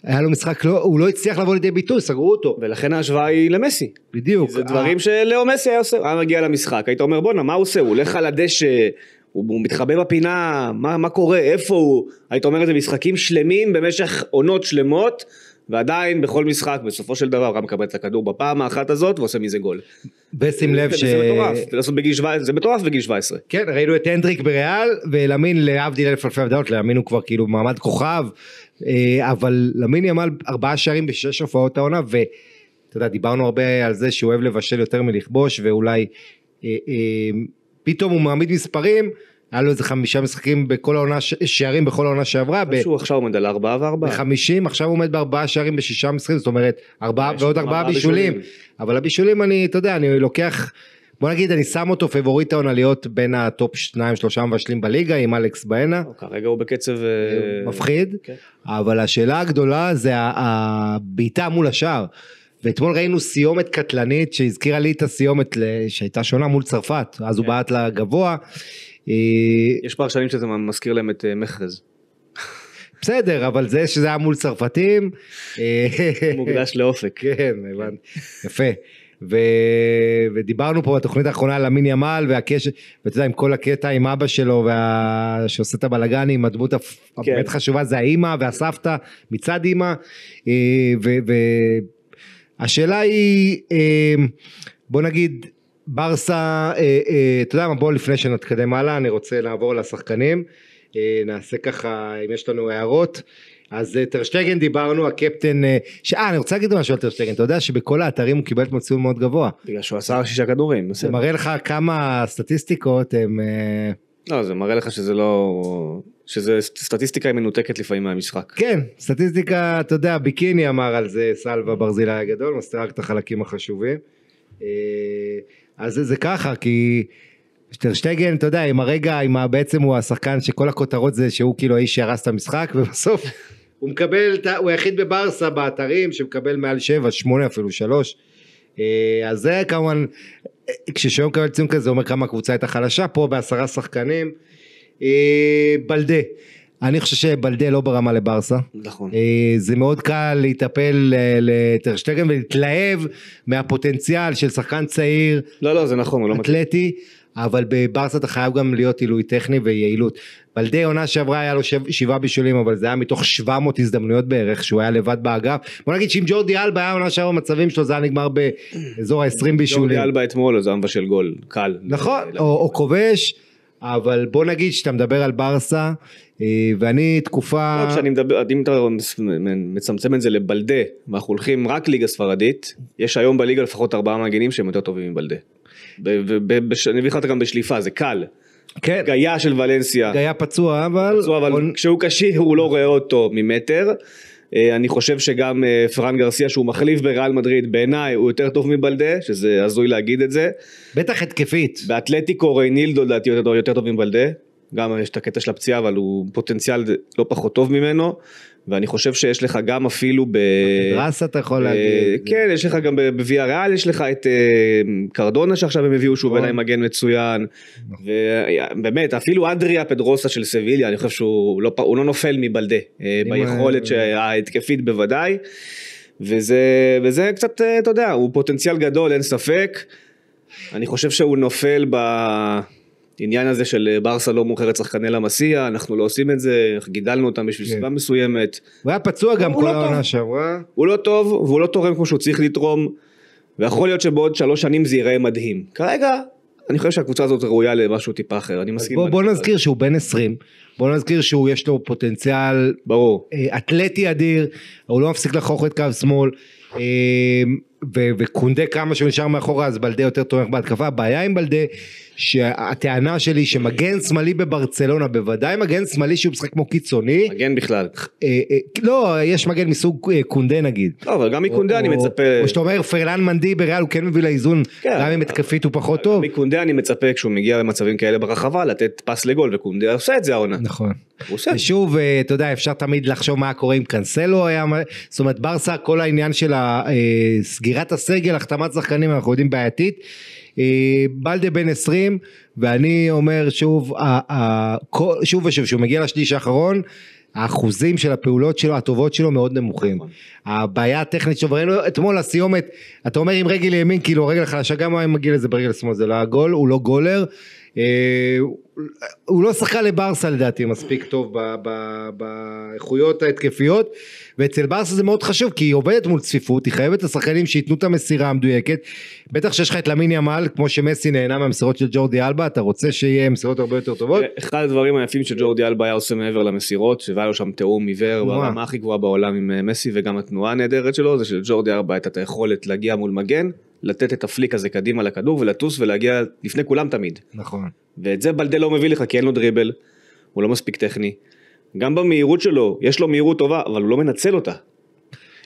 היה לו משחק, לא, הוא לא הצליח לבוא לידי ביטוי, סגרו אותו. ולכן ההשוואה היא למסי. בדיוק. זה דברים אה. שלאו מסי היה עושה, היה מגיע למשחק, היית אומר בואנה מה הוא עושה, הוא הולך על הדשא, הוא, הוא מתחבא בפינה, מה, מה קורה, איפה הוא, היית אומר איזה משחקים שלמים במשך עונות שלמות, ועדיין בכל משחק בסופו של דבר גם מקבל את הכדור בפעם האחת הזאת ועושה מזה גול. ושים לב ש... זה מטורף, בגיל 17, זה מטורף בגיל 17. כן, ראינו את הנדריק בריאל, ולהאמין, להבדיל אלף אלפי הבדלות, להאמין הוא כבר כאילו מעמד כוכב, אה, אבל למין ימל ארבעה שערים בשש הופעות העונה ואתה יודע דיברנו הרבה על זה שהוא אוהב לבשל יותר מלכבוש ואולי אה, אה, פתאום הוא מעמיד מספרים היה לו איזה חמישה משחקים בכל העונה, שערים בכל העונה שעברה. ב- שהוא עכשיו עומד על ארבעה וארבעה. בחמישים, עכשיו הוא עומד בארבעה שערים בשישה משחקים, זאת אומרת, ארבעה ועוד ארבעה בישולים. אבל הבישולים אני, אתה יודע, אני לוקח בוא נגיד אני שם אותו פבוריט העונה להיות בין הטופ שניים שלושה מבשלים בליגה עם אלכס בהנה. לא, כרגע הוא בקצב אה, מפחיד כן. אבל השאלה הגדולה זה הבעיטה מול השער. ואתמול ראינו סיומת קטלנית שהזכירה לי את הסיומת שהייתה שונה מול צרפת אז הוא כן. בעט לה גבוה. אה, יש פרשנים שזה מזכיר להם את אה, מכרז. בסדר, אבל זה שזה היה מול צרפתים... מוקדש לאופק. כן, הבנתי. יפה. ו... ודיברנו פה בתוכנית האחרונה על המיני ימל והקשר, ואתה יודע, עם כל הקטע עם אבא שלו, וה... שעושה את הבלאגנים, הדמות כן. הבאמת כן. חשובה זה האימא והסבתא מצד אימא, והשאלה ו... היא, אה, בוא נגיד, ברסה, אה, אה, אתה יודע מה, בוא לפני שנתקדם הלאה, אני רוצה לעבור לשחקנים. נעשה ככה אם יש לנו הערות אז אה, טרשטגן דיברנו, הקפטן, אה, אה, אני רוצה להגיד משהו על טרשטגן, אתה יודע שבכל האתרים הוא קיבל את מציון מאוד גבוה. בגלל שהוא עשה שישה כדורים, זה מראה לך כמה סטטיסטיקות הם... אה, לא, זה מראה לך שזה לא... שזה סטטיסטיקה היא מנותקת לפעמים מהמשחק. כן, סטטיסטיקה, אתה יודע, ביקיני אמר על זה סלווה ברזילי הגדול, מסתיר רק את החלקים החשובים. אז זה, זה ככה, כי שטרשטייגן, אתה יודע, עם הרגע, עם ה... בעצם הוא השחקן שכל הכותרות זה שהוא כאילו האיש שהרס את המשחק, ובסוף הוא מקבל, הוא היחיד בברסה באתרים שמקבל מעל 7, 8 אפילו, 3. אה, אז זה כמובן, אה, כששוער מקבל ציון כזה, זה אומר כמה הקבוצה הייתה חלשה פה בעשרה שחקנים. אה, בלדה. אני חושב שבלדה לא ברמה לברסה. נכון. זה מאוד קל להיטפל לטרשטגן ולהתלהב מהפוטנציאל של שחקן צעיר. לא, לא, זה נכון, הוא לא מתאים. אתלטי. אבל בברסה אתה חייב גם להיות עילוי טכני ויעילות. בלדי עונה שעברה היה לו שבע, שבעה בישולים אבל זה היה מתוך 700 הזדמנויות בערך שהוא היה לבד באגף. בוא נגיד שאם ג'ורדי אלבה היה עונה שעברה במצבים שלו זה היה נגמר באזור ה-20 בישולים. ג'ורדי אלבה אתמול זה אמבה של גול קל. נכון או, או כובש אבל בוא נגיד שאתה מדבר על ברסה אה, ואני תקופה... לא, כשאני מדבר, אם אתה מצמצם את זה לבלדה ואנחנו הולכים רק ליגה ספרדית יש היום בליגה לפחות ארבעה מגנים שהם יותר טובים מבלדה. ואני מביא לך אותה גם בשליפה, זה קל. כן. גיה של ולנסיה. גיה פצוע אבל... פצוע אבל כל... כשהוא קשיר הוא לא רואה אותו ממטר. אה, אני חושב שגם אה, פרן גרסיה שהוא מחליף בריאל מדריד בעיניי הוא יותר טוב מבלדה שזה הזוי להגיד את זה. בטח התקפית. באתלטיקו ריינילדו לדעתי יותר טוב מבלדה. גם יש את הקטע של הפציעה אבל הוא פוטנציאל לא פחות טוב ממנו. ואני חושב שיש לך גם אפילו ב... בגראס אתה יכול אה, להגיד. כן, יש לך גם בוויה ריאל, יש לך את אה, קרדונה שעכשיו הם הביאו שהוא נכון. בעיניי מגן מצוין. ובאמת, נכון. אה, אפילו אדריה פדרוסה של סביליה, אני חושב שהוא לא, לא נופל מבלדה, ביכולת ההתקפית בוודאי. וזה קצת, אתה יודע, הוא פוטנציאל גדול, אין ספק. אני חושב שהוא נופל ב... העניין הזה של אה, ברסה לא מוכרת שחקני למסיע, אנחנו לא עושים את זה, גידלנו אותם בשביל כן. סיבה מסוימת. הוא היה פצוע גם לא כל העונה לא שעברה. הוא לא טוב, והוא לא תורם כמו שהוא צריך לתרום, ויכול להיות שבעוד שלוש שנים זה ייראה מדהים. כרגע, אני חושב שהקבוצה הזאת ראויה למשהו טיפה אחר, אני מסכים. בוא, בוא נזכיר שהוא בן 20, בוא נזכיר שהוא יש לו פוטנציאל, ברור, אה, אתלטי אדיר, הוא לא מפסיק לחוך את קו שמאל, אה, וקונדה כמה שהוא נשאר מאחורה אז בלדה יותר תומך בהתקפה, הבעיה עם בלדה שהטענה שלי שמגן שמאלי בברצלונה בוודאי מגן שמאלי שהוא משחק כמו קיצוני מגן בכלל אה, אה, לא יש מגן מסוג אה, קונדה נגיד לא אבל גם מקונדה או, אני או, מצפה או שאתה אומר פרלן מנדי בריאל הוא כן מביא לאיזון כן, גם אם התקפית הוא פחות טוב מקונדה אני מצפה כשהוא מגיע למצבים כאלה ברחבה לתת פס לגול וקונדה עושה את זה העונה נכון ושוב אה, אתה יודע אפשר תמיד לחשוב מה קורה עם קאנסלו היה זאת אומרת ברסה כל העניין של אה, סגירת הסגל החתמת שחקנים אנחנו יודעים בעייתית אה, בלדה בן 20, ואני אומר שוב, שוב ושוב, שהוא מגיע לשליש האחרון, האחוזים של הפעולות שלו, הטובות שלו, מאוד נמוכים. נכון. הבעיה הטכנית שלו, ראינו אתמול הסיומת, אתה אומר עם רגל ימין, כאילו רגל חלשה, גם אם מגיע לזה ברגל שמאל, זה לא הגול, הוא לא גולר. אה, הוא לא שחקן לברסה לדעתי מספיק טוב באיכויות ההתקפיות ואצל ברסה זה מאוד חשוב כי היא עובדת מול צפיפות היא חייבת לשחקנים שייתנו את המסירה המדויקת בטח שיש לך את למין ימל כמו שמסי נהנה מהמסירות של ג'ורדי אלבה אתה רוצה שיהיה מסירות הרבה יותר טובות אחד הדברים היפים שג'ורדי אלבה היה עושה מעבר למסירות והיה לו שם תיאום עיוור ברמה הכי גבוהה בעולם עם אה, מסי וגם התנועה הנהדרת שלו זה שלג'ורדי אלבה הייתה את היכולת להגיע מול מגן לתת את הפליק הזה קדימה לכדור ולטוס ולהגיע לפני כולם תמיד. נכון. ואת זה בלדל לא מביא לך כי אין לו דריבל, הוא לא מספיק טכני. גם במהירות שלו, יש לו מהירות טובה, אבל הוא לא מנצל אותה.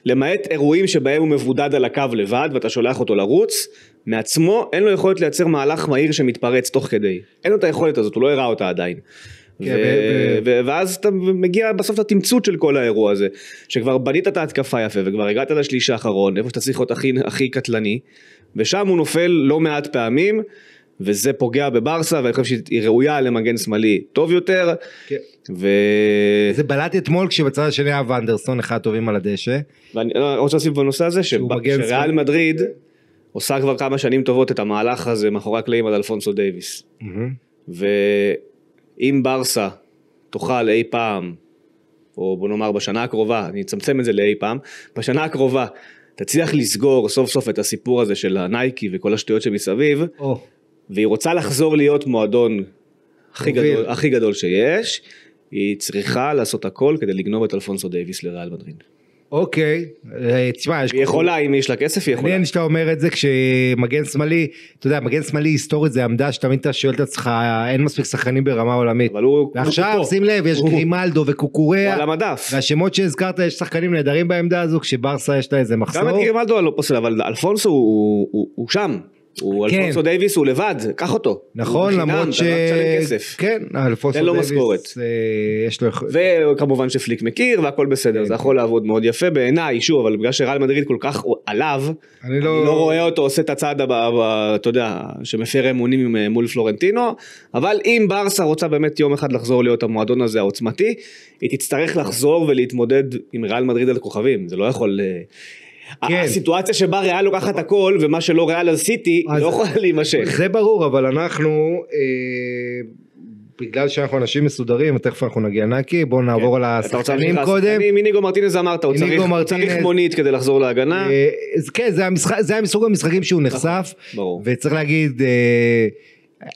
למעט אירועים שבהם הוא מבודד על הקו לבד ואתה שולח אותו לרוץ, מעצמו אין לו יכולת לייצר מהלך מהיר שמתפרץ תוך כדי. אין לו את היכולת הזאת, הוא לא הראה אותה עדיין. כן, ו... ו... ואז אתה מגיע בסוף לתמצות של כל האירוע הזה, שכבר בנית את ההתקפה יפה וכבר הגעת לשליש האחרון, איפה שאתה צריך להיות הכי, הכי קטלני, ושם הוא נופל לא מעט פעמים. וזה פוגע בברסה ואני חושב שהיא ראויה למגן שמאלי טוב יותר. כן. ו... זה בלט אתמול כשבצד השני היה ואנדרסון אחד הטובים על הדשא. ואני רוצה להוסיף בנושא הזה שריאל מדריד עושה כבר כמה שנים טובות את המהלך הזה מאחורי הקלעים על אלפונסו דייוויס. Mm-hmm. ו... אם ברסה תוכל אי פעם, או בוא נאמר בשנה הקרובה, אני אצמצם את זה לאי פעם, בשנה הקרובה תצליח לסגור סוף סוף את הסיפור הזה של הנייקי וכל השטויות שמסביב, oh. והיא רוצה לחזור להיות מועדון הכי גדול, הכי גדול שיש, היא צריכה לעשות הכל כדי לגנוב את אלפונסו דייוויס לריאל מדריד. אוקיי, אה, תשמע, יש... היא יכולה, אם יש לה כסף, היא יכולה. מעניין שאתה אומר את זה כשמגן שמאלי, אתה יודע, מגן שמאלי היסטורית זה עמדה שתמיד אתה שואל את עצמך, אין מספיק שחקנים ברמה עולמית. אבל הוא... ועכשיו, שים לב, יש גרימלדו וקוקוריאה. הוא על המדף. והשמות שהזכרת, יש שחקנים נהדרים בעמדה הזו, כשברסה יש לה איזה מחסור. גם את גרימלדו אני לא פוסל, אבל אלפונסו הוא שם. הוא אלפונסו כן. דייוויס, הוא לבד, קח אותו. נכון, הוא למרות לא ש... כן, אלפונסו דייוויס. תן לו משכורת. אה, לו... וכמובן שפליק מכיר והכל בסדר, כן. זה יכול לעבוד מאוד יפה בעיניי, שוב, אבל בגלל שרל מדריד כל כך עליו, אני לא... אני לא רואה אותו עושה את הצעד הבא, אתה יודע, שמפר אמונים אה, מול פלורנטינו, אבל אם ברסה רוצה באמת יום אחד לחזור להיות המועדון הזה העוצמתי, היא תצטרך לחזור ולהתמודד עם רל מדריד על כוכבים, זה לא יכול... אה, כן. הסיטואציה שבה ריאל לוקחת הכל ומה שלא ריאל אז סיטי אז לא יכולה להימשך. זה ברור אבל אנחנו אה, בגלל שאנחנו אנשים מסודרים ותכף אנחנו נגיע נקי בואו כן. נעבור כן. על השחקנים קודם. אני, מיניגו מרטינז אמרת הוא צריך, מרטינז... צריך מונית כדי לחזור להגנה. אה, כן זה, המשחק, זה היה מסוג המשחקים שהוא נחשף נכון, וצריך להגיד אה,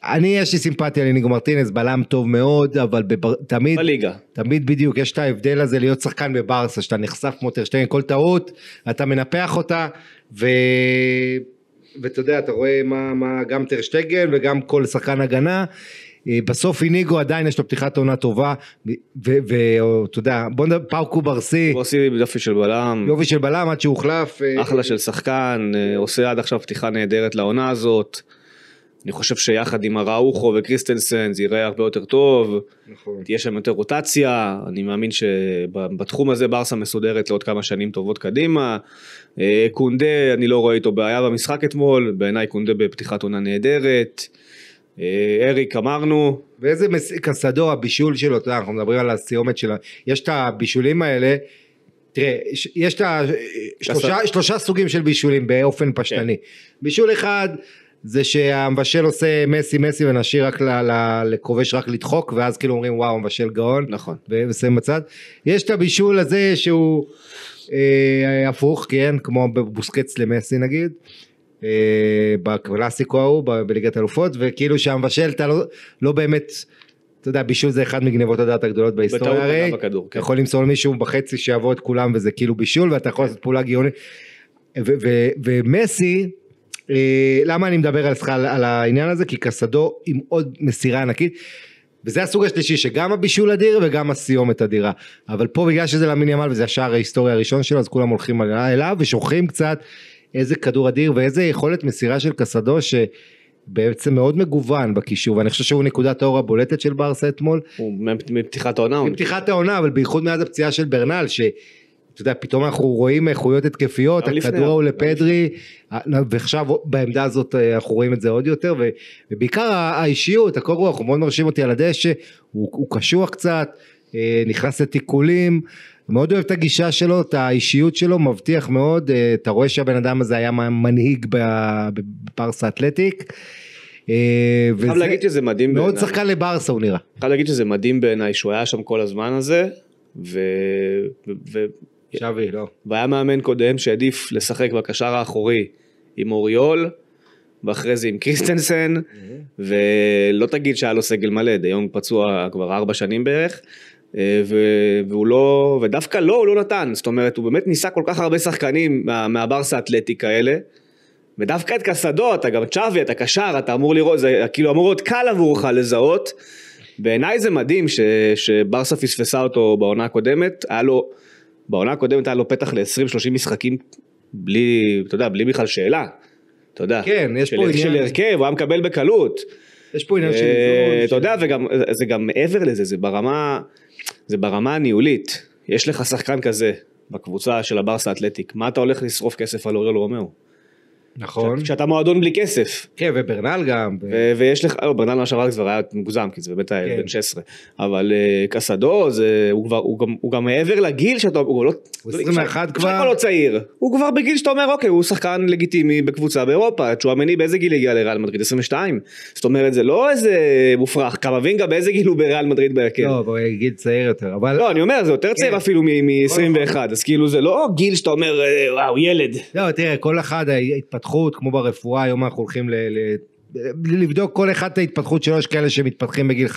אני יש לי סימפתיה לניגו מרטינס, בלם טוב מאוד, אבל בבר, תמיד, בליגה. תמיד בדיוק יש את ההבדל הזה להיות שחקן בברסה, שאתה נחשף כמו טרשטיין, כל טעות, אתה מנפח אותה, ו... ואתה יודע, אתה רואה מה, מה גם טרשטגן וגם כל שחקן הגנה. אה, בסוף איניגו עדיין יש לו פתיחת עונה טובה, ואתה יודע, בוא נדבר, פאוקו ברסי. ברסי יופי של בלם. יופי של בלם עד שהוחלף. אה, אחלה של שחקן, אה, עושה עד עכשיו פתיחה נהדרת לעונה הזאת. אני חושב שיחד עם הראוכו וקריסטנסן זה יראה הרבה יותר טוב, נכון. תהיה שם יותר רוטציה, אני מאמין שבתחום הזה ברסה מסודרת לעוד כמה שנים טובות קדימה. אה, קונדה, אני לא רואה איתו בעיה במשחק אתמול, בעיניי קונדה בפתיחת עונה נהדרת. אה, אריק אמרנו. ואיזה מס... קסדור הבישול שלו, אתה יודע, אנחנו מדברים על הסיומת שלו, יש את הבישולים האלה. תראה, יש את השלושה סוגים של בישולים באופן כן. פשטני. כן. בישול אחד, זה שהמבשל עושה מסי מסי ונשאיר רק לכובש רק לדחוק ואז כאילו אומרים וואו המבשל גאון נכון ושמים בצד יש את הבישול הזה שהוא אה, הפוך כן כמו בבוסקץ למסי נגיד אה, בקלאסיקו ההוא בליגת אלופות וכאילו שהמבשל אתה לא, לא באמת אתה יודע, בישול זה אחד מגנבות הדעת הגדולות בהיסטוריה הרי. בכדור, כן. אתה יכול למסור למישהו בחצי שיעבור את כולם וזה כאילו בישול ואתה יכול כן. לעשות פעולה גאונית. ומסי אה, למה אני מדבר על, על העניין הזה? כי קסדו עם עוד מסירה ענקית. וזה הסוג השלישי שגם הבישול אדיר וגם הסיומת אדירה. אבל פה בגלל שזה ימל וזה השער ההיסטורי הראשון שלו אז כולם הולכים אליו ושוכחים קצת איזה כדור אדיר ואיזה יכולת מסירה של קסדו שבעצם מאוד מגוון בקישור ואני חושב שהוא נקודת האור הבולטת של ברסה אתמול. הוא מפתיחת העונה. מפתיחת העונה אבל בייחוד מאז הפציעה של ברנל ש... אתה יודע, פתאום אנחנו רואים איכויות התקפיות, הכדור הוא לפדרי, ועכשיו בעמדה הזאת אה, אנחנו רואים את זה עוד יותר, ובעיקר האישיות, הכל רוח, הוא מאוד מרשים אותי על הדשא, הוא, הוא קשוח קצת, אה, נכנס לתיקולים, מאוד אוהב את הגישה שלו, את האישיות שלו, מבטיח מאוד, אה, אתה רואה שהבן אדם הזה היה מנהיג בפרס האתלטיק. וזה... חייב להגיד שזה מדהים בעיניי. מאוד שחקן לברסה הוא נראה. חייב להגיד שזה מדהים בעיניי שהוא היה שם כל הזמן הזה, ו... ו... שווי, לא. והיה מאמן קודם שהעדיף לשחק בקשר האחורי עם אוריול, ואחרי זה עם קריסטנסן, ולא תגיד שהיה לו סגל מלא, דיונג פצוע כבר ארבע שנים בערך, אה, והוא לא, ודווקא לא, הוא לא נתן, זאת אומרת, הוא באמת ניסה כל כך הרבה שחקנים מה, מהברסה האתלטי כאלה, ודווקא את קסדו, אתה גם צ'אבי, אתה קשר, אתה אמור לראות, זה כאילו אמור להיות קל עבורך לזהות. בעיניי זה מדהים ש, שברסה פספסה אותו בעונה הקודמת, היה לו... בעונה הקודמת היה לו פתח ל-20-30 משחקים בלי, אתה יודע, בלי בכלל שאלה. אתה יודע. כן, יש של, פה עניין. של הרכב, הוא היה מקבל בקלות. יש פה עניין של אה, אתה יודע, וגם, זה גם מעבר לזה, זה ברמה, זה ברמה הניהולית. יש לך שחקן כזה בקבוצה של הברסה האתלטיק, מה אתה הולך לשרוף כסף על אוריאל רומאו? נכון. כשאתה מועדון בלי כסף. כן, וברנל גם. ו- ויש לך, לא, ברנל למשל בארץ כבר היה מוגזם, כי זה באמת היה כן. בן 16. אבל אה, קסדו, הוא גם מעבר לגיל שאתה, הוא לא... הוא 21 כבר. הוא כבר לא צעיר. הוא כבר בגיל שאתה אומר, אוקיי, הוא שחקן לגיטימי בקבוצה באירופה. צ'ואמני באיזה גיל הגיע לריאל מדריד? 22. זאת אומרת, זה לא איזה מופרך. קמבינגה באיזה גיל הוא בריאל מדריד בהרכב? לא, בגיל צעיר יותר, אבל... לא, אני אומר, זה יותר צעיר כן. אפילו מ-21. אז כאילו זה לא גיל שאתה אומר, אה, וואו, ילד. לא, תראה, כל אחד, התפתחות התפתחות, כמו ברפואה, היום אנחנו הולכים ל... ל... לבדוק כל אחד את ההתפתחות שלו, יש כאלה שמתפתחים בגיל 15-16,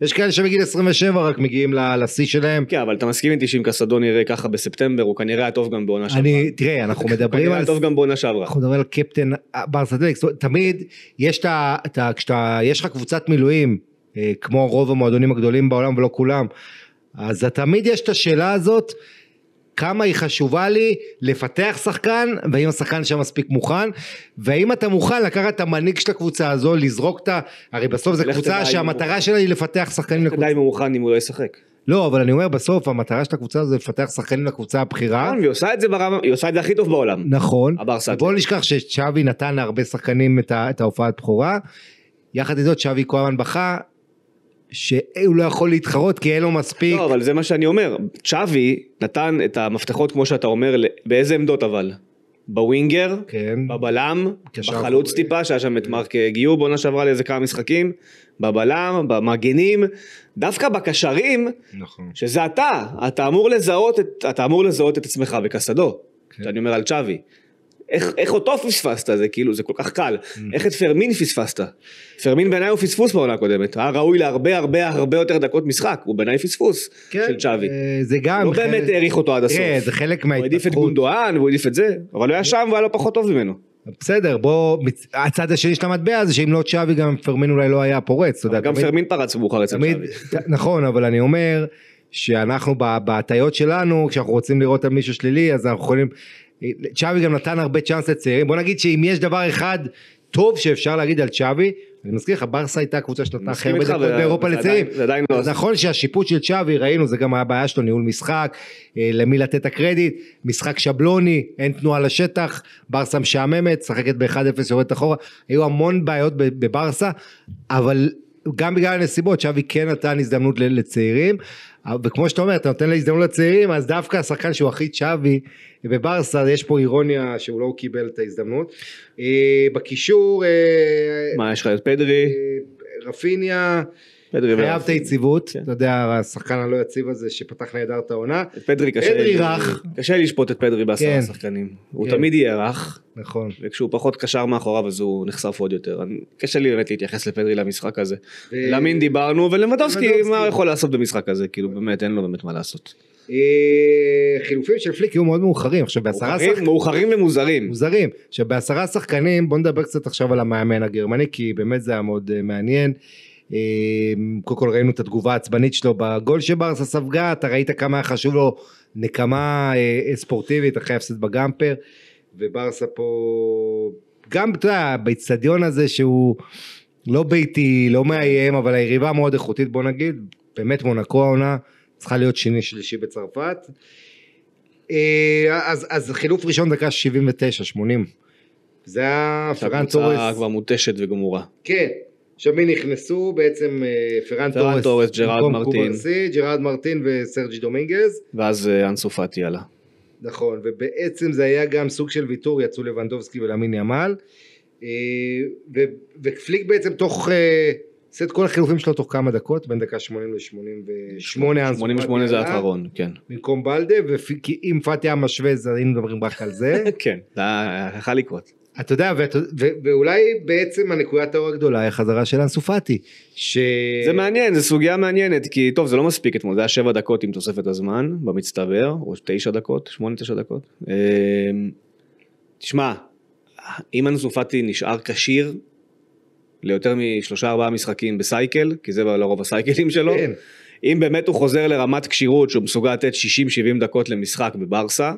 יש כאלה שבגיל 27 רק מגיעים לשיא שלהם. כן, אבל אתה מסכים איתי שאם קסדון יראה ככה בספטמבר, הוא כנראה היה טוב גם בעונה שעברה. אני, תראה, אנחנו מדברים על... הוא כנראה טוב גם בעונה שעברה. אנחנו מדברים על קפטן אה, ברסטליקס, תמיד יש את ה... כשאתה, יש לך קבוצת מילואים, אה, כמו רוב המועדונים הגדולים בעולם ולא כולם, אז תמיד יש את השאלה הזאת. כמה היא חשובה לי לפתח שחקן, והאם השחקן שם מספיק מוכן, והאם אתה מוכן לקחת את המנהיג של הקבוצה הזו, לזרוק את ה... הרי בסוף זו קבוצה שהמטרה שלה היא לפתח שחקנים לקבוצה. אתה יודע אם הוא מוכן אם הוא לא ישחק. לא, אבל אני אומר, בסוף המטרה של הקבוצה הזו זה לפתח שחקנים לקבוצה הבכירה. נכון, והיא עושה את זה ברמה, היא עושה את זה הכי טוב בעולם. נכון. בוא נשכח שצ'אבי נתן להרבה שחקנים את ההופעת בכורה. יחד עם זאת, צ'אבי כהן בכה, שהוא לא יכול להתחרות כי אין לו מספיק. לא, אבל זה מה שאני אומר. צ'אבי נתן את המפתחות, כמו שאתה אומר, באיזה עמדות אבל? בווינגר, כן. בבלם, בחלוץ ב... טיפה, שהיה שם את מרק אה, גיור בעונה שעברה לאיזה כמה משחקים, בבלם, במגנים, דווקא בקשרים, נכון. שזה אתה, אתה אמור לזהות את, אתה אמור לזהות את עצמך בקסדו, כן. שאני אומר על צ'אבי. איך, כן. איך אותו פספסת? זה כאילו, זה כל כך קל. Mm. איך את פרמין פספסת? פרמין בעיניי הוא פספוס בעונה הקודמת. היה ראוי להרבה הרבה הרבה יותר דקות משחק, הוא בעיניי פספוס כן, של צ'אבי. אה, זה גם... לא חלק... באמת העריך אותו עד הסוף. תראה, כן, זה חלק מההתפתחות. הוא העדיף את גונדואן, והוא העדיף את זה, אבל הוא היה שם והיה לו פחות טוב ממנו. בסדר, בוא, הצד השני של המטבע זה שאם לא צ'אבי גם פרמין אולי לא היה פורץ, אתה יודע. גם פרמין פרץ מאוחר אצל צ'אבי. נכון, אבל אני אומר שאנחנו בהטיות שלנו, כשאנחנו רוצים לראות על מישהו שלילי, אז אנחנו יכולים צ'אבי גם נתן הרבה צ'אנס לצעירים, בוא נגיד שאם יש דבר אחד טוב שאפשר להגיד על צ'אבי, אני מזכיר לך, ברסה הייתה קבוצה שנתנה הכי הרבה דקות באירופה לצעירים. לא נכון שהשיפוט של צ'אבי, ראינו, זה גם הבעיה שלו, ניהול משחק, אה, למי לתת את הקרדיט, משחק שבלוני, אין תנועה לשטח, ברסה משעממת, שחקת ב-1-0, יורדת אחורה, היו המון בעיות בברסה, אבל גם בגלל הנסיבות, שאבי כן נתן הזדמנות לצעירים, אה, וכמו שאתה אומר, אתה נותן להזדמנות לצעירים, אז דווקא השחקן שהוא הכי צ'אבי בברסה, יש פה אירוניה שהוא לא קיבל את ההזדמנות. אה, בקישור... אה, מה, יש לך את פדרי? רפיניה. חייב את היציבות, כן. אתה יודע, השחקן הלא יציב הזה שפתח נהדר את העונה. פדרי רך. קשה לשפוט את פדרי בעשרה כן. שחקנים, הוא כן. תמיד יהיה רך. נכון. וכשהוא פחות קשר מאחוריו אז הוא נחשף עוד יותר. קשה לי באמת להתייחס לפדרי למשחק הזה. למין דיברנו ולמדובסקי מה הוא יכול לעשות במשחק הזה, כאילו באמת אין לו באמת מה לעשות. אה, חילופים של פליק יהיו מאוד מאוחרים עכשיו בעשרה שחקנים מאוחרים ומוזרים מוזרים עכשיו בעשרה שחקנים בוא נדבר קצת עכשיו על המאמן הגרמני כי באמת זה היה מאוד אה, מעניין אמ, קודם כל ראינו את התגובה העצבנית שלו בגול שברסה ספגה, אתה ראית כמה היה חשוב לו נקמה אה, אה, ספורטיבית אחרי הפסד בגמפר, וברסה פה, גם אתה יודע, באיצטדיון הזה שהוא לא ביתי, לא מאיים, אבל היריבה מאוד איכותית בוא נגיד, באמת מונקו העונה צריכה להיות שני שלישי בצרפת. אה, אז, אז חילוף ראשון דקה 79-80. זה היה פרנטורס. הקבוצה כבר מותשת וגמורה. כן, עכשיו מי נכנסו בעצם אה, פרן תורס, ג'רארד מרטין, ג'רארד מרטין וסרג'י דומינגז. ואז אה, אנסופטי עלה. נכון, ובעצם זה היה גם סוג של ויתור, יצאו לבנדובסקי ולמין ימל. אה, ופליק בעצם תוך, עושה את כל החילופים שלו תוך כמה דקות, בין דקה 80 ל-88. 88 זה האחרון, כן. במקום בלדה, ואם פאטי היה משווה, אז היינו מדברים רק על זה. כן, זה יכול לקרות. אתה יודע, ואת, ו, ואולי בעצם הנקודת האור הגדולה היא החזרה של אנסופטי. ש... זה מעניין, זו סוגיה מעניינת, כי טוב, זה לא מספיק אתמול, זה היה שבע דקות עם תוספת הזמן, במצטבר, או תשע דקות, שמונה תשע דקות. אמ, תשמע, אם אנסופטי נשאר כשיר ליותר משלושה ארבעה משחקים בסייקל, כי זה לרוב הסייקלים שלו, כן. אם באמת הוא חוזר לרמת כשירות שהוא מסוגל לתת 60-70 דקות למשחק בברסה,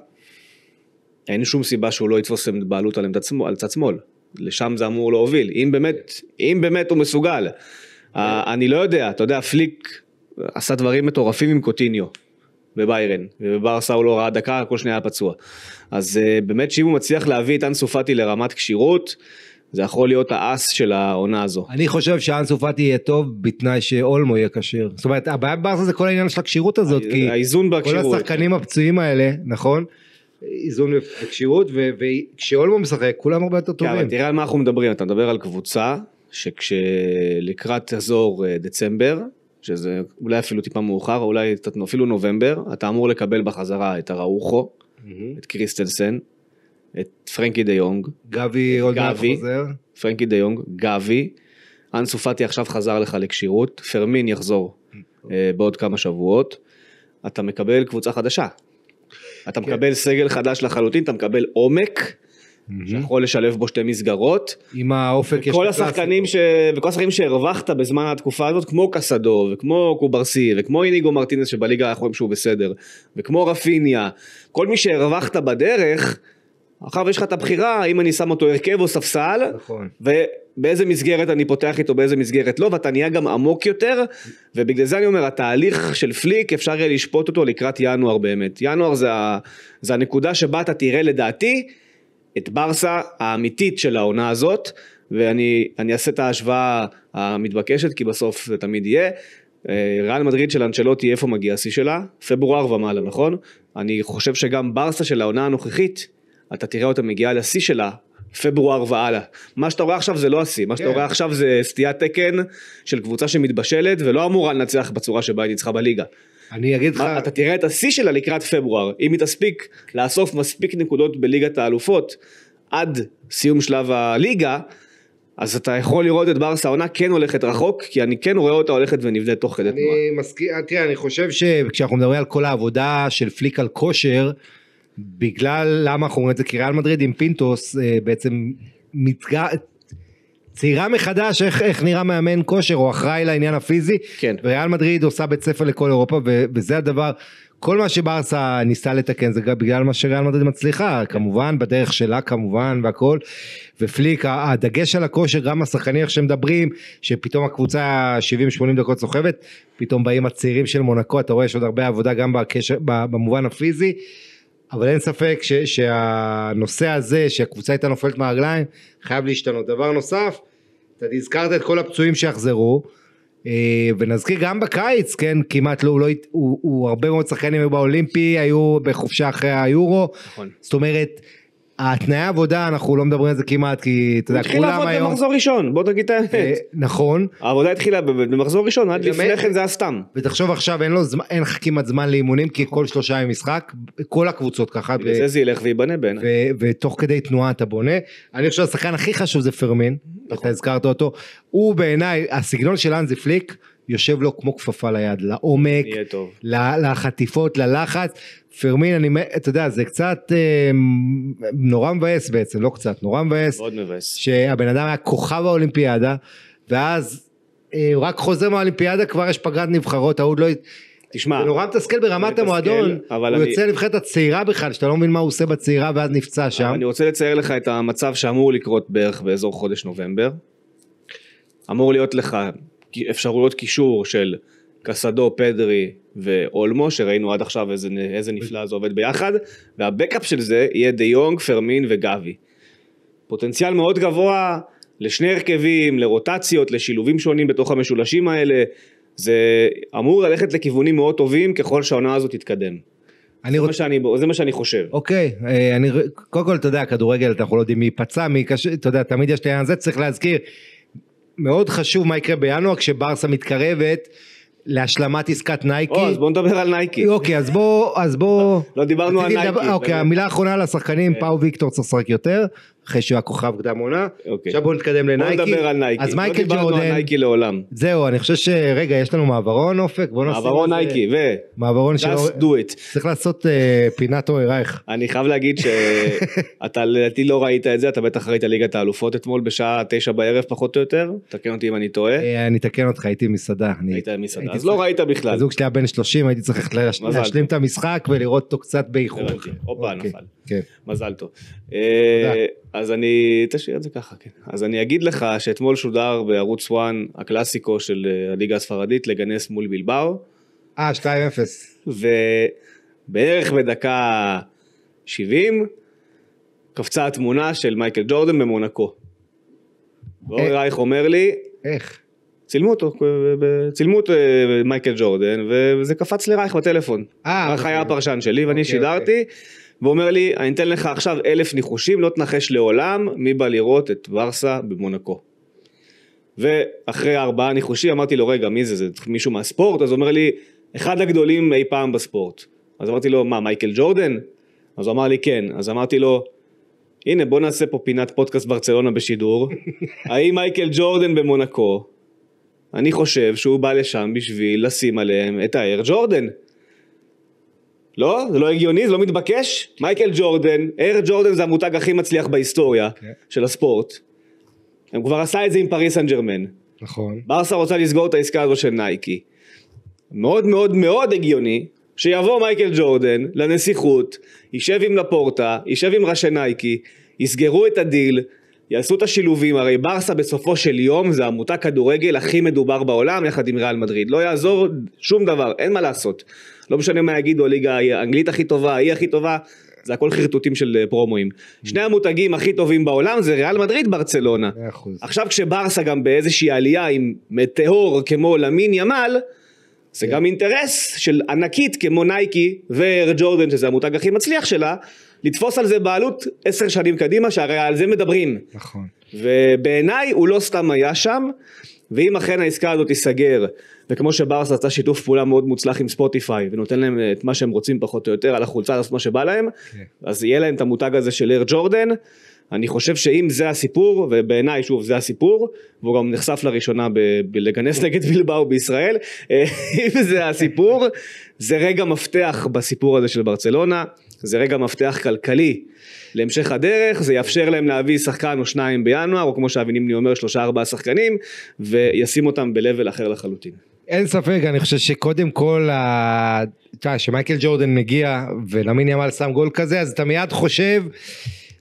אין שום סיבה שהוא לא יתפוס בעלות על עמדת שמאל, על צד שמאל, לשם זה אמור להוביל, אם באמת, אם באמת הוא מסוגל. אה, אני לא יודע, אתה יודע, פליק עשה דברים מטורפים עם קוטיניו בביירן, ובברסה הוא לא ראה דקה, כל שניה היה פצוע. אז אה, באמת שאם הוא מצליח להביא את אנסופטי לרמת כשירות, זה יכול להיות האס של העונה הזו. אני חושב שאנסופטי יהיה טוב בתנאי שאולמו יהיה כשיר. זאת אומרת, הבעיה בברסה זה כל העניין של הכשירות הזאת, כי האיזון בכשירות. כל השחקנים הפצועים האלה, נכון? איזון וכשירות, וכשאולמו משחק כולם הרבה יותר טובים. תראה על מה אנחנו מדברים, אתה מדבר על קבוצה שכשלקראת אזור אה, דצמבר, שזה אולי אפילו טיפה מאוחר, אולי אפילו נובמבר, אתה אמור לקבל בחזרה את הראוכו, mm-hmm. את קריסטנסן, את פרנקי דה יונג. גבי עוד מעט חוזר. פרנקי דה יונג, גבי. אנסו פאטי עכשיו חזר לך לכשירות, פרמין יחזור mm-hmm. בעוד כמה שבועות. אתה מקבל קבוצה חדשה, אתה כן. מקבל סגל חדש לחלוטין, אתה מקבל עומק. שיכול לשלב בו שתי מסגרות. עם האופק יש... כל השחקנים ש... וכל השחקנים שהרווחת בזמן התקופה הזאת, כמו קסדו, וכמו קוברסי, וכמו איניגו מרטינס שבליגה אנחנו רואים שהוא בסדר, וכמו רפיניה, כל מי שהרווחת בדרך, אחר יש לך את הבחירה, אם אני שם אותו הרכב או ספסל, נכון. ו... באיזה מסגרת אני פותח איתו, באיזה מסגרת לא, ואתה נהיה גם עמוק יותר, ובגלל זה אני אומר, התהליך של פליק, אפשר יהיה לשפוט אותו לקראת ינואר באמת. ינואר זה, ה, זה הנקודה שבה אתה תראה לדעתי את ברסה האמיתית של העונה הזאת, ואני אעשה את ההשוואה המתבקשת, כי בסוף זה תמיד יהיה. אה, ריאל מדריד של אנצ'לוטי, איפה מגיע השיא שלה? פברואר ומעלה, נכון? אני חושב שגם ברסה של העונה הנוכחית, אתה תראה אותה מגיעה לשיא שלה פברואר והלאה. מה שאתה רואה עכשיו זה לא השיא, מה שאתה כן. רואה עכשיו זה סטיית תקן של קבוצה שמתבשלת ולא אמורה לנצח בצורה שבה היא ניצחה בליגה. אני אגיד לך... אתה תראה את השיא שלה לקראת פברואר, אם היא תספיק לאסוף מספיק נקודות בליגת האלופות עד סיום שלב הליגה, אז אתה יכול לראות את ברסה העונה כן הולכת רחוק, כי אני כן רואה אותה הולכת ונבנית תוך כדי תנועה. אני מסכים, אה, תראה, אני חושב שכשאנחנו מדברים על כל העבודה של פליק על כושר, בגלל למה אנחנו רואים את זה כי ריאל מדריד עם פינטוס אה, בעצם מתגע... צעירה מחדש איך, איך נראה מאמן כושר או אחראי לעניין הפיזי. כן. וריאל מדריד עושה בית ספר לכל אירופה ו- וזה הדבר, כל מה שברסה ניסה לתקן זה בגלל מה שריאל מדריד מצליחה, כמובן בדרך שלה כמובן והכל. ופליק הדגש על הכושר גם השחקנים איך שמדברים שפתאום הקבוצה 70-80 דקות סוחבת פתאום באים הצעירים של מונקו אתה רואה יש עוד הרבה עבודה גם בקשר, במובן הפיזי. אבל אין ספק ש, שהנושא הזה שהקבוצה הייתה נופלת מהרגליים חייב להשתנות. דבר נוסף, אתה הזכרת את כל הפצועים שיחזרו אה, ונזכיר גם בקיץ כן כמעט לא הוא לא הוא, הוא הרבה מאוד שחקנים היו באולימפי היו בחופשה אחרי היורו נכון. זאת אומרת התנאי העבודה אנחנו לא מדברים על זה כמעט כי אתה יודע כולם היום. הוא התחיל לעבוד במחזור ראשון בוא תגיד את האמת. אה, נכון. העבודה התחילה במחזור ראשון עד לפני כן זה היה סתם. ותחשוב עכשיו אין לך כמעט זמן לאימונים כי כל שלושה ימים משחק כל הקבוצות ככה. בגלל זה זה ילך וייבנה בעיניי. ותוך כדי תנועה אתה בונה. אני חושב שהשחקן הכי חשוב זה פרמין. נכון. אתה הזכרת אותו. הוא בעיניי הסגנון של אנזי פליק יושב לו כמו כפפה ליד, לעומק, לחטיפות, ללחץ. פרמין, אני, אתה יודע, זה קצת אה, נורא מבאס בעצם, לא קצת, נורא מבאס. מאוד מבאס. שהבן אדם היה כוכב האולימפיאדה, ואז אה, הוא רק חוזר מהאולימפיאדה, כבר יש פגרת נבחרות, ההוא לא... תשמע, הוא נורא מתסכל ברמת מתסכל, המועדון, הוא אני... יוצא לנבחרת הצעירה בכלל, שאתה לא מבין מה הוא עושה בצעירה ואז נפצע שם. אני רוצה לצייר לך את המצב שאמור לקרות בערך באזור חודש נובמבר. אמור להיות לך אפשרויות קישור של קסדו, פדרי ואולמו, שראינו עד עכשיו איזה, איזה נפלא זה עובד ביחד, והבקאפ של זה יהיה דה יונג, פרמין וגבי. פוטנציאל מאוד גבוה לשני הרכבים, לרוטציות, לשילובים שונים בתוך המשולשים האלה. זה אמור ללכת לכיוונים מאוד טובים ככל שהעונה הזאת תתקדם. אני רוצ... מה שאני, זה מה שאני חושב. אוקיי, אה, אני, קודם כל, אתה יודע, כדורגל, אתה יכול לא יודעים מי פצע, מי קשה, אתה יודע, תמיד יש את העניין הזה, צריך להזכיר, מאוד חשוב מה יקרה בינואר כשברסה מתקרבת להשלמת עסקת נייקי. או, אז בוא נדבר על נייקי. אוקיי, אז בוא, אז בוא... לא דיברנו על נייקי. אוקיי, המילה האחרונה על השחקנים, כן. פאו ויקטור צריך לשחק יותר, אחרי שהוא היה כוכב קדם עונה. אוקיי. עכשיו בואו נתקדם לנייקי. בואו נדבר על נייקי. אז לא מייקל לא ג'ורדן. לא דיברנו על נייקי לעולם. זהו, אני חושב ש... רגע, יש לנו מעברון אופק, בואו נעשה... מעברון נייקי, ו... מעברון של... Just do it. צריך לעשות uh, פינת אורי רייך. אני חייב להגיד שאתה לדעתי לא ראית את זה, אתה בטח ראית ליגת האלופות אתמול בשעה תשע בערב פחות או יותר. תקן אותי אם אני טועה. אה, אני אתקן אותך, הייתי במסעדה. היית במסעדה, אז לא ראית בכלל. הזוג שלי היה בן 30, הייתי צריך להשלים אז אני, תשאיר את זה ככה, כן. אז אני אגיד לך שאתמול שודר בערוץ 1 הקלאסיקו של אה, הליגה הספרדית לגנס מול בלבאו. אה, 2-0. ובערך בדקה 70 קפצה התמונה של מייקל ג'ורדן במונקו. ואורי אה. רייך אומר לי, איך? צילמו אותו, אה, צילמו את מייקל ג'ורדן, וזה קפץ לרייך בטלפון. אה. רייך היה אוקיי. הפרשן שלי ואני אוקיי, אוקיי. שידרתי. ואומר לי, אני אתן לך עכשיו אלף ניחושים, לא תנחש לעולם מי בא לראות את ורסה במונקו. ואחרי ארבעה ניחושים אמרתי לו, רגע, מי זה? זה מישהו מהספורט? אז הוא אומר לי, אחד הגדולים אי פעם בספורט. אז אמרתי לו, מה, מייקל ג'ורדן? אז הוא אמר לי, כן. אז אמרתי לו, הנה, בוא נעשה פה פינת פודקאסט ברצלונה בשידור. האם מייקל ג'ורדן במונקו? אני חושב שהוא בא לשם בשביל לשים עליהם את האר ג'ורדן. לא, זה לא הגיוני, זה לא מתבקש. מייקל ג'ורדן, אייר ג'ורדן זה המותג הכי מצליח בהיסטוריה okay. כן. של הספורט. הם כבר עשה את זה עם פריס סן ג'רמן. נכון. ברסה רוצה לסגור את העסקה הזו של נייקי. מאוד מאוד מאוד הגיוני שיבוא מייקל ג'ורדן לנסיכות, יישב עם לפורטה, יישב עם ראשי נייקי, יסגרו את הדיל, יעשו את השילובים, הרי ברסה בסופו של יום זה המותג כדורגל הכי מדובר בעולם יחד עם ריאל מדריד, לא יעזור שום דבר, אין מה לעשות. לא משנה מה יגידו, הליגה האנגלית הכי טובה, היא הכי טובה, זה הכל חרטוטים של אה, פרומואים. Mm. שני המותגים הכי טובים בעולם זה ריאל מדריד ברצלונה. עכשיו כשברסה גם באיזושהי עלייה עם מטאור כמו למין ימל, זה כן. גם אינטרס של ענקית כמו נייקי וג'ורדן שזה המותג הכי מצליח שלה, לתפוס על זה בעלות עשר שנים קדימה שהרי על זה מדברים. נכון. ובעיניי הוא לא סתם היה שם. ואם אכן העסקה הזאת תיסגר, וכמו שברסה עשתה שיתוף פעולה מאוד מוצלח עם ספוטיפיי, ונותן להם את מה שהם רוצים פחות או יותר, על החולצה לעשות מה שבא להם, okay. כן. אז יהיה להם את המותג הזה של אר ג'ורדן. אני חושב שאם זה הסיפור, ובעיניי שוב זה הסיפור, והוא גם נחשף לראשונה בלגנס נגד וילבאו בישראל, אם זה הסיפור, זה רגע מפתח בסיפור הזה של ברצלונה. זה רגע מפתח כלכלי להמשך הדרך, זה יאפשר להם להביא שחקן או שניים בינואר, או כמו שאבי נימני אומר, שלושה ארבעה שחקנים, וישים אותם ב-level אחר לחלוטין. אין ספק, אני חושב שקודם כל, תשמע, שמייקל ג'ורדן מגיע ולמין ימל שם גול כזה, אז אתה מיד חושב,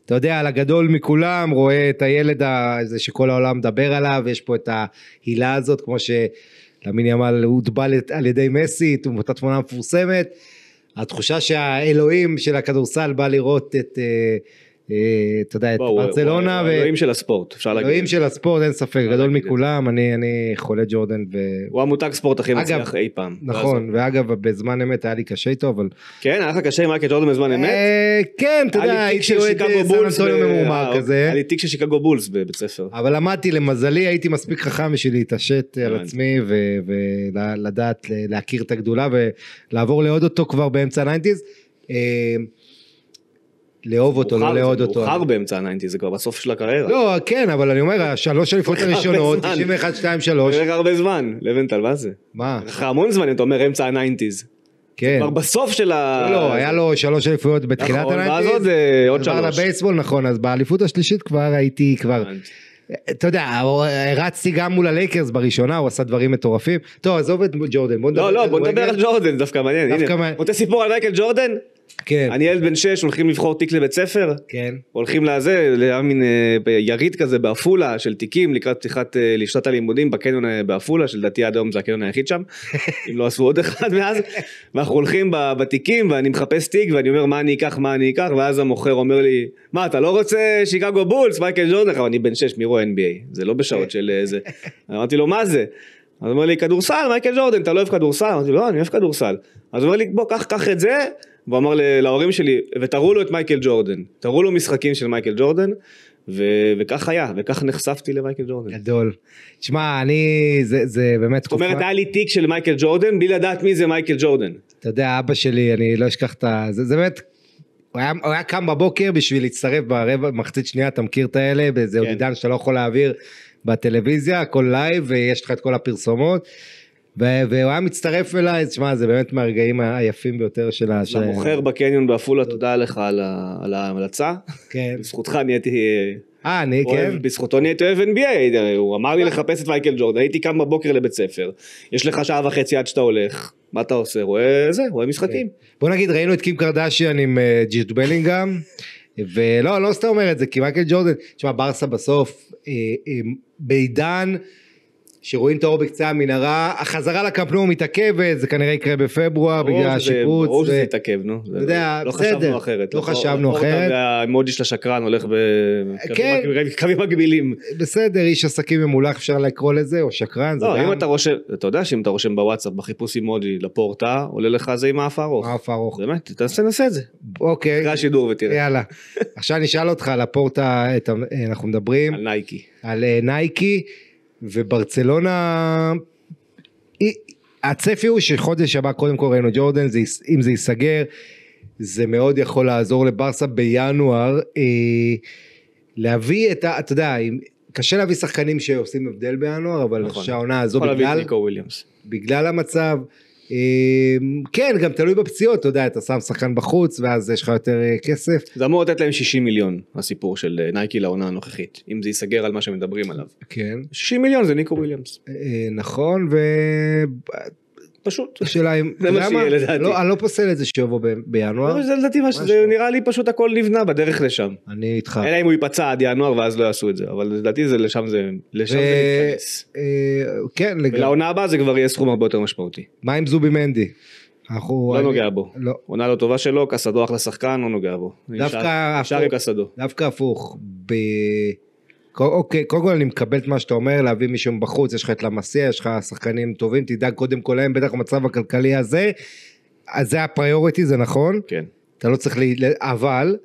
אתה יודע, על הגדול מכולם, רואה את הילד הזה שכל העולם מדבר עליו, יש פה את ההילה הזאת, כמו שלמין ימל הוטבל על ידי מסי, אותה תמונה מפורסמת. התחושה שהאלוהים של הכדורסל בא לראות את אה, אה, אתה יודע, את ברצלונה. אלוהים של הספורט, אפשר להגיד. אלוהים של הספורט, אין ספק, גדול מכולם, אני חולה ג'ורדן. הוא המותג ספורט הכי מצליח אי פעם. נכון, ואגב, בזמן אמת היה לי קשה איתו, אבל... כן, היה לך קשה עם מייקל ג'ורדן בזמן אה, אמת? כן, אתה יודע, הייתי אוהד אה, סן אנטוניו ממורמר כזה. היה לי תיק של שיקגו בולס בבית ספר. אבל למדתי, למזלי, הייתי מספיק חכם בשביל להתעשת על עצמי ולדעת להכיר את הגדולה ולעבור לעוד אותו כבר באמצע הניינטיז. לאהוב אותו, לא לאהוד אותו. מאוחר באמצע הניינטי, זה כבר בסוף של הקריירה. לא, כן, אבל אני אומר, השלוש אליפות הראשונות, 91, 2, 3. זה הרבה זמן, לבנטל, מה זה? מה? לך המון זמן, אתה אומר, אמצע הניינטיז. כן. כבר בסוף של ה... לא, לא, היה לו שלוש אליפויות בתחילת נכון, הניינטיז. נכון, ואז עוד אה, שלוש. עבר לבייסבול, נכון, אז באליפות השלישית כבר הייתי כבר... אתה יודע, רצתי גם מול הלייקרס בראשונה, הוא עשה דברים מטורפים. טוב, עזוב את ג'ורדן, בוא לא, נדבר לא, על ג'ורדן. לא, לא, בוא נדבר על ג'ורדן, דווקא מעניין. דווקא מעניין. רוצה סיפור על מייקל ג'ורדן? כן. אני ילד בן שש, הולכים לבחור תיק לבית ספר. כן. הולכים לזה, היה מין אה, יריד כזה בעפולה של תיקים לקראת פתיחת אה, לשנת הלימודים בקניון אה, בעפולה, שלדעתי עד היום זה הקניון היחיד שם, אם לא עשו עוד אחד מאז. ואנחנו הולכים בתיקים ואני מחפש תיק ואני אומר מה אני אקח, מה אני אקח, ואז המוכר אומר לי, מה אתה לא רוצה שיקגו בולס, מייקל ג'ורדן, אבל אני בן שש, מי רואה NBA? זה לא בשעות של איזה, אמרתי לו מה זה? אז הוא אומר לי כדורסל, מייקל ג'ורדן, אתה לא אוהב כדורסל? אמרתי לו לא, אני אוהב כדורסל. אז הוא אומר לי בוא קח, קח את זה. והוא אמר להורים שלי, ותראו לו את מייקל ג'ורדן, תראו לו משחקים של מייקל ג'ורדן, ו- וכך היה, וכך נחשפתי למייקל ג'ורדן. גדול. תשמע, אני, זה, זה באמת תקופה... זאת אומרת, היה לי תיק של מייקל ג'ורדן, בלי לדעת מי זה מייקל ג'ורדן. אתה יודע, אבא שלי, אני לא אשכח את ה... זה, זה באמת... הוא היה, הוא היה קם בבוקר בשביל להצטרף ברבע, מחצית שנייה, אתה מכיר את האלה, באיזה כן. עידן שאתה לא יכול להעביר בטלוויזיה, הכל לייב, ויש לך את כל הפרסומות. והוא היה מצטרף אליי, תשמע, זה באמת מהרגעים היפים ביותר של ה... למוכר בקניון בעפולה, תודה לך על ההמלצה. כן. בזכותך נהייתי... אה, אני כן? בזכותו נהייתי אוהב NBA, הוא אמר לי אה. לחפש את מייקל ג'ורדן, הייתי קם בבוקר לבית ספר, יש לך שעה וחצי עד שאתה הולך, מה אתה עושה? רואה זה, רואה משחקים. כן. בוא נגיד, ראינו את קים קרדשיאן עם אה, ג'יט בלינגהם, ולא, לא סתם אומר את זה, כי מייקל ג'ורדן, תשמע, ברסה בסוף, אה, בעידן... שרואים את האור בקצה המנהרה, החזרה לקמפנו מתעכבת, זה כנראה יקרה בפברואר בגלל השיפוץ. ברור שזה יתעכב, נו. אתה יודע, לא בסדר. לא חשבנו לא- לא- אחרת. לא חשבנו אחרת. האמוג'י של השקרן הולך בקווים כן. מגבילים. בסדר, איש עסקים ממולח אפשר לקרוא לזה, או שקרן, זה גם... לא, אם אתה רושם, אתה יודע שאם אתה רושם בוואטסאפ בחיפוש עם מודי לפורטה, עולה לך זה עם האף הארוך. האף הארוך. באמת, תנסה, נעשה את זה. אוקיי. תקרא שידור ותראה. יאללה. עכשיו נשאל אותך, לפורטה, אנחנו מדברים. על נייקי. על אה, נייקי. וברצלונה, הצפי הוא שחודש הבא קודם כל ראינו ג'ורדן, זה, אם זה ייסגר, זה מאוד יכול לעזור לברסה בינואר. אה, להביא את ה... אתה יודע, קשה להביא שחקנים שעושים הבדל בינואר, אבל נכון. שהעונה הזו בגלל... בגלל המצב... אמ, כן, גם תלוי בפציעות, אתה יודע, אתה שם שחקן בחוץ, ואז יש לך יותר אה, כסף. זה אמור לתת להם 60 מיליון, הסיפור של אה, נייקי לעונה הנוכחית, אם זה ייסגר על מה שמדברים עליו. כן. 60 מיליון זה ניקו וויליאמס. אה, נכון, ו... פשוט. השאלה אם, זה מה שיהיה לדעתי. לא, אני לא פוסל את זה שיבוא בינואר. זה לדעתי מה שזה, נראה לי פשוט הכל נבנה בדרך לשם. אני איתך. אלא אם הוא ייפצע עד ינואר ואז לא יעשו את זה, אבל לדעתי זה לשם זה, לשם זה ייכנס. אה, כן, לגמרי. לעונה הבאה זה כבר יהיה סכום הרבה יותר משמעותי. מה עם זובי מנדי? אנחנו... לא נוגע בו. לא. עונה לא טובה שלו, קסדו אחלה שחקן, לא נוגע בו. דווקא הפוך. נשאר עם קסדו. דווקא הפוך. אוקיי, קודם כל אני מקבל את מה שאתה אומר, להביא מישהו מבחוץ, יש לך את למסיע, יש לך שחקנים טובים, תדאג קודם כל להם, בטח במצב הכלכלי הזה, אז זה הפריוריטי, זה נכון? כן. אתה לא צריך ל... אבל,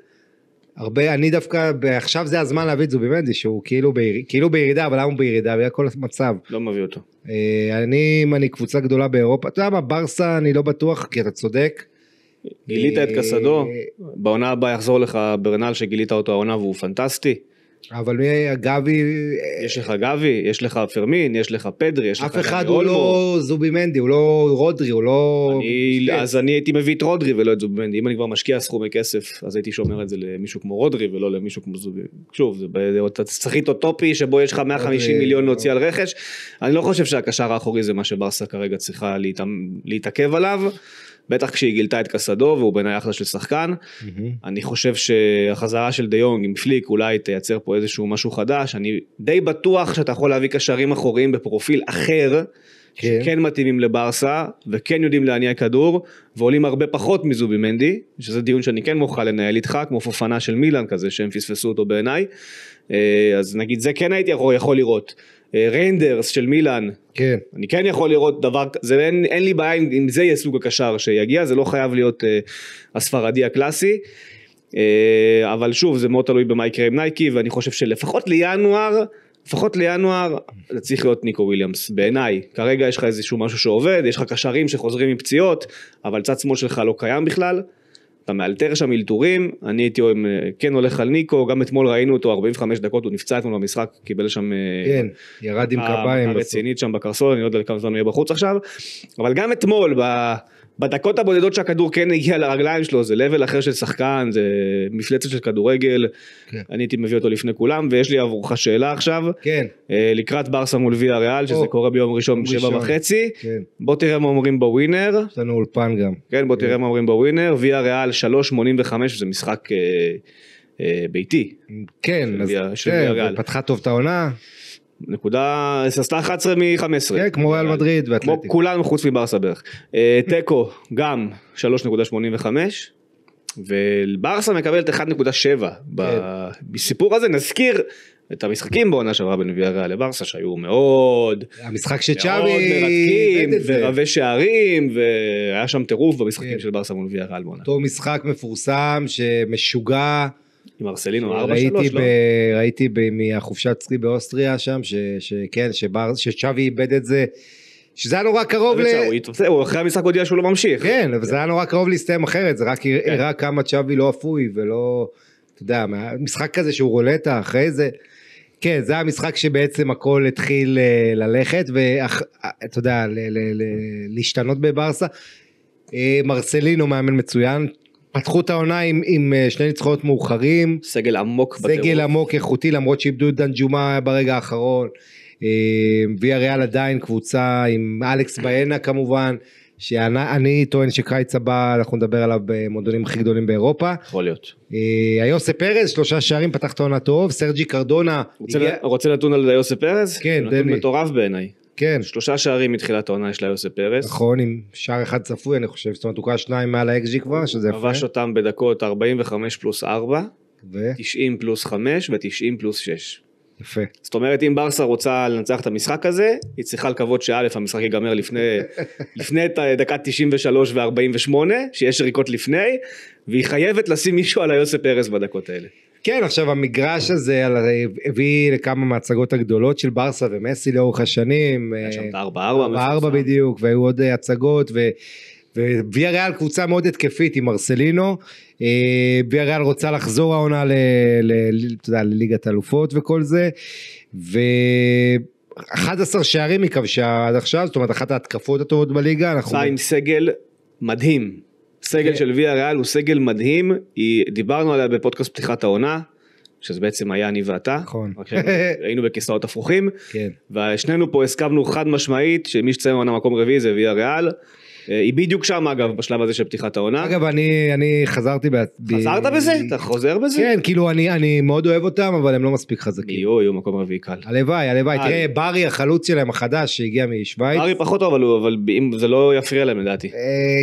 הרבה, אני דווקא, עכשיו זה הזמן להביא את זובי מנדי, שהוא כאילו, ביר, כאילו בירידה, אבל למה הוא בירידה? בגלל כל המצב. לא מביא אותו. אה, אני, אם אני קבוצה גדולה באירופה, אתה יודע מה, ברסה אני לא בטוח, כי אתה צודק. גילית את אה, קסדו, בעונה הבאה יחזור לך ברנל שגילית אותו העונה והוא פנטסטי. אבל מי היה גבי... אה, יש לך גבי, יש לך פרמין, יש לך פדרי, יש לך גבי אף אחד הוא לא זובימנדי, הוא לא רודרי, הוא לא... אני, אז אני הייתי מביא את רודרי ולא את זובימנדי. אם אני כבר משקיע סכומי כסף, אז הייתי שומר את זה למישהו כמו רודרי ולא למישהו כמו זובימנדי. שוב, זה תסריט אוטופי שבו יש לך 150 מיליון לא. להוציא על רכש. אני לא חושב שהקשר האחורי זה מה שברסה כרגע צריכה להתעכב עליו. בטח כשהיא גילתה את קסדו, והוא בעיניי אחלה של שחקן. Mm-hmm. אני חושב שהחזרה של דיונג עם פליק אולי תייצר פה איזשהו משהו חדש. אני די בטוח שאתה יכול להביא קשרים אחוריים בפרופיל אחר. כן. שכן מתאימים לברסה וכן יודעים להניע כדור ועולים הרבה פחות מזובי מנדי שזה דיון שאני כן מוכן לנהל איתך כמו פופנה של מילאן כזה שהם פספסו אותו בעיניי אה, אז נגיד זה כן הייתי יכול לראות אה, ריינדרס של מילאן. כן. אני כן יכול לראות דבר, זה, אין, אין לי בעיה אם, אם זה יהיה סוג הקשר שיגיע, זה לא חייב להיות אה, הספרדי הקלאסי. אה, אבל שוב, זה מאוד תלוי במה יקרה עם נייקי, ואני חושב שלפחות לינואר, לפחות לינואר, זה צריך להיות ניקו וויליאמס, בעיניי. כרגע יש לך איזשהו משהו שעובד, יש לך קשרים שחוזרים עם פציעות, אבל צד שמאל שלך לא קיים בכלל. אתה מאלתר שם אלתורים, אני הייתי אה, כן הולך על ניקו, גם אתמול ראינו אותו 45 דקות, הוא נפצע אתמול במשחק, קיבל שם... אה, כן, ירד עם קביים. הרצינית שם בקרסול, אני לא יודע כמה זמן הוא יהיה בחוץ עכשיו, אבל גם אתמול, ב... בדקות הבודדות שהכדור כן הגיע לרגליים שלו, זה לבל אחר של שחקן, זה מפלצת של כדורגל. כן. אני הייתי מביא אותו לפני כולם, ויש לי עבורך שאלה עכשיו. כן. אה, לקראת ברסה מול ויה ריאל, שזה או. קורה ביום ראשון בשבע וחצי. כן. בוא תראה מה אומרים בווינר. יש לנו אולפן גם. כן, בוא כן. תראה מה אומרים בווינר. ויה ריאל 3.85, זה משחק אה, אה, ביתי. כן, של אז, ויה, של כן, פתחה טוב את העונה. נקודה, עשתה 11 מ-15. כן, כמו ריאל מדריד ואתלטיקו. כמו כולם חוץ מברסה בערך. אה, תיקו, גם 3.85. וברסה מקבלת 1.7 כן. בסיפור הזה נזכיר את המשחקים בעונה שעברה בין ויאריה לברסה שהיו מאוד המשחק של צ'אבי... מאוד מרתקים ורבי שערים והיה שם טירוף במשחקים כן. של ברסה מול ויאריה בעונה. אותו משחק מפורסם שמשוגע עם ארסלינו, 4-3, לא? ב, ראיתי ב, מהחופשת סרי באוסטריה שם, ש, שכן, שצ'אבי איבד את זה. שזה היה נורא קרוב ל... הוא אחרי המשחק הודיע שהוא לא ממשיך. כן, אבל זה היה נורא קרוב להסתיים אחרת, זה רק כן. הראה כמה צ'אבי לא אפוי ולא... אתה יודע, משחק כזה שהוא רולטה אחרי זה. כן, זה המשחק שבעצם הכל התחיל אה, ללכת, ואתה אה, יודע, להשתנות בברסה. אה, מרסלינו מאמן מצוין, פתחו את העונה עם, עם אה, שני ניצחונות מאוחרים. סגל עמוק סגל בטירוף. סגל עמוק, איכותי, למרות שאיבדו את דן דנג'ומה ברגע האחרון. אה, ויה ריאל עדיין קבוצה עם אלכס בהנה כמובן. שאני טוען שקיץ הבא אנחנו נדבר עליו במועדונים הכי גדולים באירופה. יכול להיות. אה, היוסה פרז שלושה שערים פתח את העונה טוב, סרג'י קרדונה. רוצה, הגיע... רוצה נתון על היוסה פרז? כן, דני. נתון מטורף בעיניי. כן. שלושה שערים מתחילת העונה יש ליוסף פרס. נכון, עם שער אחד צפוי, אני חושב, זאת אומרת, הוא קרא שניים מעל האקזי כבר, שזה יפה. כבש אותם בדקות 45 פלוס 4, ו... 90 פלוס 5 ו-90 פלוס 6. יפה. זאת אומרת, אם ברסה רוצה לנצח את המשחק הזה, היא צריכה לקוות שא' המשחק ייגמר לפני, לפני את דקה 93 ו-48, שיש שריקות לפני, והיא חייבת לשים מישהו על היוסף פרס בדקות האלה. כן, עכשיו המגרש הזה הביא לכמה מהצגות הגדולות של ברסה ומסי לאורך השנים. היה שם אה, את הארבע ארבע. ארבע בדיוק, והיו עוד אה, הצגות, ו... וויה ריאל קבוצה מאוד התקפית עם מרסלינו, אה, ויה ריאל רוצה לחזור העונה לליגת אלופות וכל זה, ו... 11 שערים היא כבשה עד עכשיו, זאת אומרת אחת ההתקפות הטובות בליגה. אנחנו... עם סגל מדהים. סגל כן. של ויה ריאל הוא סגל מדהים, דיברנו עליה בפודקאסט פתיחת העונה, שזה בעצם היה אני ואתה, נכון, היינו בכיסאות הפוכים, כן, ושנינו פה הסכמנו חד משמעית שמי שציין עונה מקום רביעי זה ויה ריאל. אה, היא בדיוק שם אגב, בשלב הזה של פתיחת העונה. אגב, אני, אני חזרתי בעצמי. חזרת בזה? אתה חוזר בזה? כן, כאילו אני, אני מאוד אוהב אותם, אבל הם לא מספיק חזקים. יהיו, יהיו מקום רביעי קל. הלוואי, הלוואי. אה, תראה, אה. ברי החלוץ שלהם החדש שהגיע משוויץ. ברי פחות טוב, אבל, הוא, אבל אם, זה לא יפריע להם לדעתי. אה,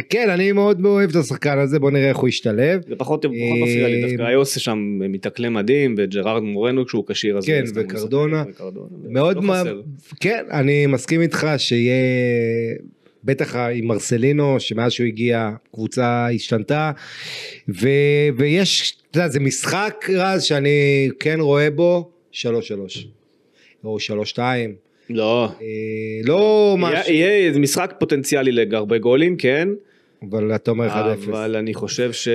כן, אני מאוד אוהב את השחקן הזה, בוא נראה איך הוא ישתלב. זה פחות, פחות אה, מפריע לי, דווקא היוס שם מתקלה מדהים, וג'רארד מורנו כשהוא כשיר כן, וקרדונה. מאוד לא מה... כן, אני מסכים איתך שיהיה... בטח עם מרסלינו, שמאז שהוא הגיע, קבוצה השתנתה, ו, ויש, אתה יודע, זה משחק, רז, שאני כן רואה בו 3-3, או 3-2. לא. אה, לא משהו. יהיה, יהיה משחק פוטנציאלי להרבה גולים, כן. אבל אתה אומר 1-0. אבל אני חושב ש...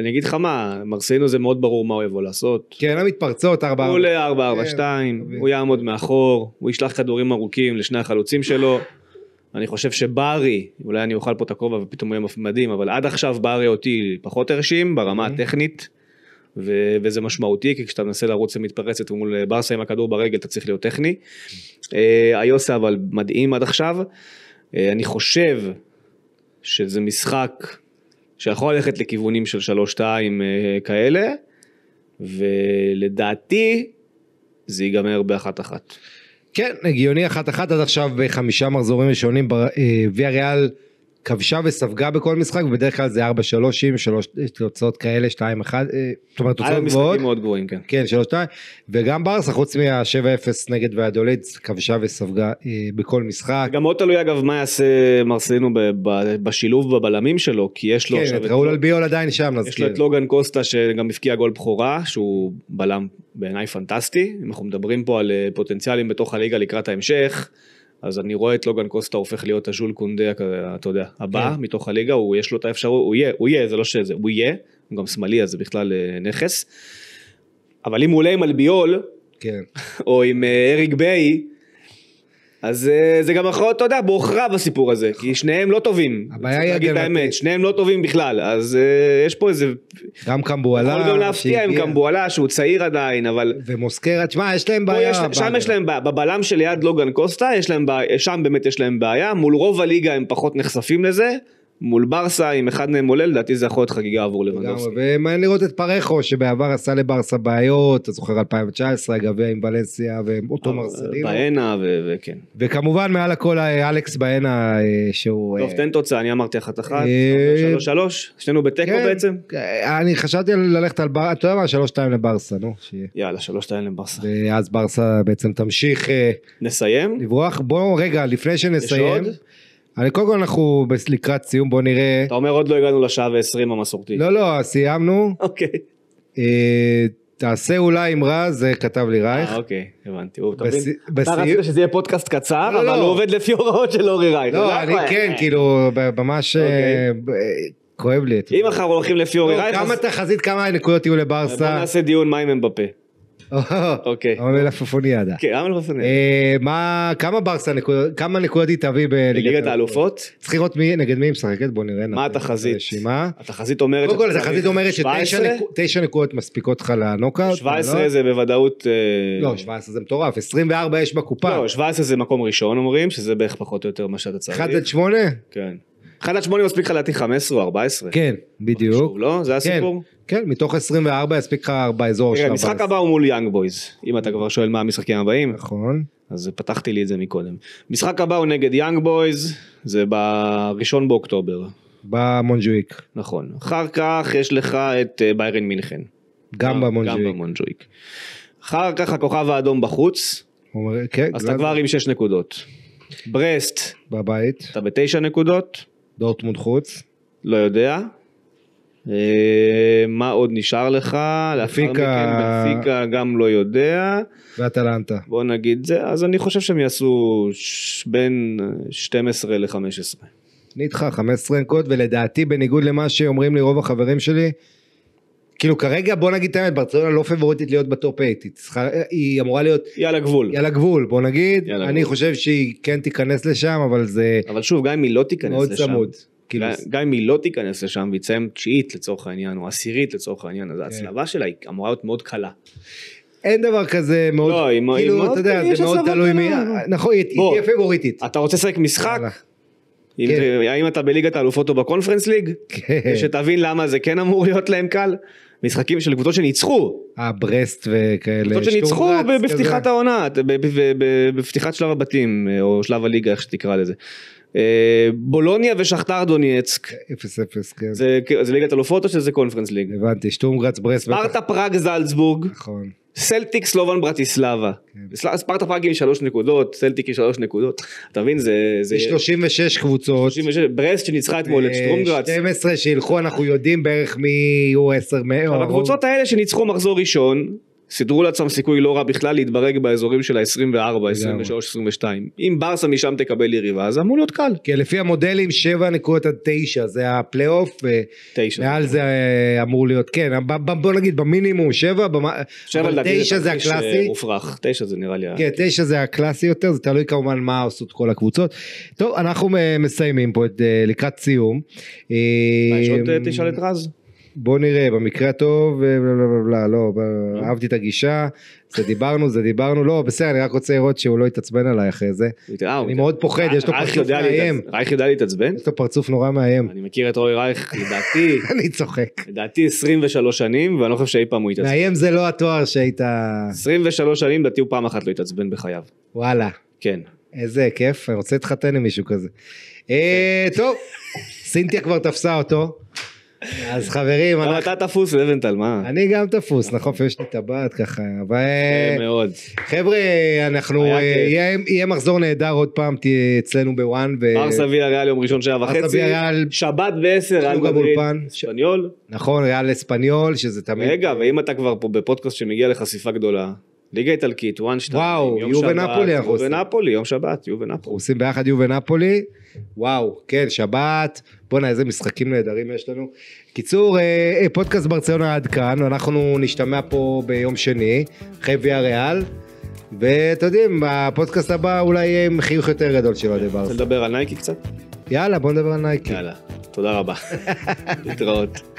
אני אגיד לך מה, מרסינו זה מאוד ברור מה הוא יבוא לעשות. כן, המתפרצות 4-4. הוא ל-4-4-2, כן, אוקיי. הוא יעמוד מאחור, הוא ישלח כדורים ארוכים לשני החלוצים שלו. אני חושב שברי, אולי אני אוכל פה את הכובע ופתאום הוא יהיה מדהים, אבל עד עכשיו ברי אותי פחות הרשים ברמה אוקיי. הטכנית, ו- וזה משמעותי, כי כשאתה מנסה לרוץ למתפרצת מול ברסה עם הכדור ברגל, אתה צריך להיות טכני. אה, איוסה אבל מדהים עד עכשיו. אה, אני חושב שזה משחק שיכול ללכת לכיוונים של 3-2 אה, כאלה, ולדעתי זה ייגמר באחת-אחת. כן, הגיוני אחת אחת עד עכשיו בחמישה מחזורים ראשונים, אה, ויה ריאל כבשה וספגה בכל משחק, ובדרך כלל זה 4-3, 3 תוצאות כאלה, 2-1, אה, זאת אומרת תוצאות גבוהות. מאוד גבוהים, כן. כן, 3-2, וגם ברסה, חוץ מה-7-0 נגד והדוליד, כבשה וספגה אה, בכל משחק. גם מאוד תלוי אגב מה יעשה מרסלינו בשילוב בבלמים שלו, כי יש לו... כן, את ראול לא- אלביול עדיין שם, נזכיר. יש לו את כאילו. לוגן קוסטה שגם הפקיע גול בכורה, שהוא בלם בעיניי פנטסטי, אנחנו מדברים פה על אה, פוטנציאלים בתוך הליגה לקראת ההמשך. אז אני רואה את לוגן קוסטה הופך להיות הז'ול קונדה, אתה יודע, הבא כן. מתוך הליגה, הוא יש לו את האפשרות, הוא יהיה, הוא יהיה, זה לא שזה, הוא יהיה, הוא גם שמאלי, אז זה בכלל אה, נכס. אבל אם הוא עולה עם אלביול, כן. או עם אה, אריק ביי, אז אה, זה גם הכרעות, אתה יודע, בעוכריו הסיפור הזה, כי שניהם לא טובים. הבעיה היא הגנתית. צריך להגיד את האמת, שניהם לא טובים בכלל, אז אה, יש פה איזה... גם קמבואלה. יכול גם להפתיע עם קמבואלה, שהוא צעיר עדיין, אבל... ומוסקרה, תשמע, יש להם בעיה. שם יש להם בעיה, בבלם שליד לוגן קוסטה, שם באמת יש להם בעיה, מול רוב הליגה הם פחות נחשפים לזה. מול ברסה, אם אחד מהם עולה, לדעתי זה יכול להיות חגיגה עבור לבנדובסקי. ומעניין לראות את פרחו, שבעבר עשה לברסה בעיות, אתה זוכר 2019, הגביע עם ולנסיה ואותו אה, מרסלינו. בענה וכן. וכמובן מעל הכל אה, אלכס בענה, אה, שהוא... טוב, תן תוצאה, אני אמרתי אחת אחת, שלוש שלוש, שנינו בתיקו כן, בעצם. אני חשבתי ללכת על ברסה, אתה יודע מה, שלוש שתיים לברסה, נו. יאללה, שלוש שתיים לברסה. ואז ברסה בעצם תמשיך... נסיים? לברוח, בואו רגע, לפני שנסיים. יש עוד? אני קודם כל אנחנו לקראת סיום, בוא נראה... אתה אומר עוד לא הגענו לשעה ועשרים המסורתי. לא, לא, סיימנו. אוקיי. אה, תעשה אולי עם רז, זה כתב לי רייך. אה, אוקיי, הבנתי. אתה רצית שזה יהיה פודקאסט קצר, לא, אבל לא. הוא עובד לפי הוראות של אורי רייך. לא, לא אני כן, כאילו, ממש... אה, אוקיי. אה, כואב לי. אם אנחנו הולכים לפי אורי רייך... כמה תחזית, כמה נקודות יהיו לברסה? בוא נעשה דיון מים הם בפה. אוקיי. עמל לפופוניאדה. כן, לפופוניאדה. אה, מה, כמה ברסה, כמה נקודות היא תביא בליגת האלופות? צריך לראות נגד מי היא משחקת, בוא נראה. מה התחזית? התחזית אומרת... קודם כל, התחזית אומרת שתשע נקודות מספיקות לך לנוקאאוט. 17 לא? זה בוודאות... אה, לא, 17 זה מטורף, 24 יש בקופה. לא, 17 זה מקום ראשון אומרים, שזה בערך פחות או יותר מה שאתה צריך. 1 עד 8? כן. 1 עד 8 מספיק לך לדעתי 15 או 14. כן, בדיוק. לא? זה כן. הסיפור? כן, מתוך 24 יספיק לך באזור של הבאס. המשחק הבא הוא מול יאנג בויז, אם אתה כבר שואל מה המשחקים הבאים. נכון. אז פתחתי לי את זה מקודם. משחק הבא הוא נגד יאנג בויז, זה בראשון באוקטובר. במונג'וויק. נכון. אחר כך יש לך את אה, ביירן מינכן. גם במונג'וויק. אחר כך הכוכב האדום בחוץ. אומר, כן, אז אתה כבר עם 6 נקודות. ברסט. בבית. אתה בתשע נקודות. דורטמונד חוץ. לא יודע. אה, מה עוד נשאר לך? לאפיקה. באפיקה גם לא יודע. ואטלנטה. בוא נגיד זה, אז אני חושב שהם יעשו בין 12 ל-15. אני איתך, 15 נקודות, ולדעתי בניגוד למה שאומרים לי רוב החברים שלי, כאילו כרגע בוא נגיד את האמת, ברצלונה לא פבורטית להיות בטופ 8, היא, צריכה, היא אמורה להיות... היא על הגבול. היא על הגבול, בוא נגיד, אני גבול. חושב שהיא כן תיכנס לשם, אבל זה... אבל שוב, גם אם היא לא תיכנס לשם. מאוד צמוד. כאילו... גם אם היא לא תיכנס לשם והיא תסיים תשיעית לצורך העניין, או עשירית לצורך העניין, אז כן. ההצלבה שלה היא אמורה להיות מאוד קלה. אין דבר כזה מאוד, לא, כאילו, כאילו אתה יודע, זה מאוד תלוי מי, אה, נכון, היא תהיה פבוריטית. אתה רוצה לשחק משחק? אם, כן. האם אתה בליגת האלופות או בקונפרנס ליג? כן. שתבין למה זה כן אמור להיות להם קל. משחקים של קבוצות שניצחו. אה, ברסט וכאלה. קבוצות שניצחו בפתיחת העונה, בפתיחת שלב הבתים, אה, או שלב הליגה, איך שתקרא לזה. אה, בולוניה ושכתר דונייצק. 0-0, כן. זה, זה ליגת אלופות או שזה קונפרנס ליג? הבנתי, שטומגרץ ברס. ספרטה פראג זלצבורג. נכון. סלטיק סלובן ברטיסלבה. כן. ספרטה פראג עם שלוש נקודות, סלטיק עם שלוש נקודות. אתה מבין, זה... זה... 36 קבוצות. 36, ברסט שניצחה אתמול את אה, שטרומגרץ. 12 שילכו, אנחנו יודעים בערך מי יהיו 10 מאות. הקבוצות האלה שניצחו מחזור ראשון, סידרו לעצמם סיכוי לא רע בכלל להתברג באזורים של ה-24, 23, 22. אם ברסה משם תקבל יריבה, אז אמור להיות קל. כן, לפי המודלים 7 נקודות עד 9, זה הפלייאוף. ומעל אה, זה אה, אמור להיות, כן, בוא נגיד במינימום 7, אבל 9 זה אה, הקלאסי. 9 זה נראה לי... כן, 9 זה הקלאסי יותר, זה תלוי כמובן מה עושות כל הקבוצות. טוב, אנחנו מסיימים פה לקראת סיום. מה יש עוד תשאל את רז? בוא נראה, במקרה הטוב, אה, בלה בלה בלה בלה, לא, אה. אהבתי את הגישה, זה דיברנו, זה דיברנו, לא, בסדר, אני רק רוצה לראות שהוא לא יתעצבן עליי אחרי זה. אני מאוד פוחד, יש לו פרצוף מאיים. רייך יודע להתעצבן? יש לו פרצוף נורא מאיים. אני מכיר את רוי רייך, לדעתי, אני צוחק. לדעתי 23 שנים, ואני לא חושב שאי פעם הוא יתעצבן. מאיים זה לא התואר שהיית... 23 שנים, לדעתי הוא פעם אחת לא יתעצבן בחייו. וואלה. כן. איזה כיף, אני רוצה להתחתן עם מישהו כזה. אה, כן. טוב, סינתיה כבר תפסה אותו. אז חברים, אנחנו... אתה תפוס לבנטל, מה? אני גם תפוס, נכון, יש לי טבעת ככה, אבל... מאוד. חבר'ה, אנחנו, אה, יהיה מחזור נהדר עוד פעם, תהיה אצלנו בוואן. ברסה ויה ריאל יום ראשון שעה וחצי. שבת בעשר, ריאל מדריד. אספניול. נכון, ריאל אספניול, שזה תמיד... רגע, ואם אתה כבר פה בפודקאסט שמגיע לחשיפה גדולה, ליגה איטלקית, וואן שתיים, וואו, יום שבת, ונפולי יהיו ונפולי, יום שבת, יהיו ונפולי. אנחנו עושים ביחד יהיו ונפולי, וואו, כן, שבת, בואנה איזה משחקים נהדרים יש לנו. קיצור, אה, אה פודקאסט ברציונה עד כאן, אנחנו נשתמע פה ביום שני, אחרי ויה ריאל, ואתם יודעים, הפודקאסט הבא אולי יהיה עם חיוך יותר גדול שלא דיברנו. רוצה לדבר על נייקי קצת? יאללה, בוא נדבר על נייקי. יאללה, תודה רבה. להתראות.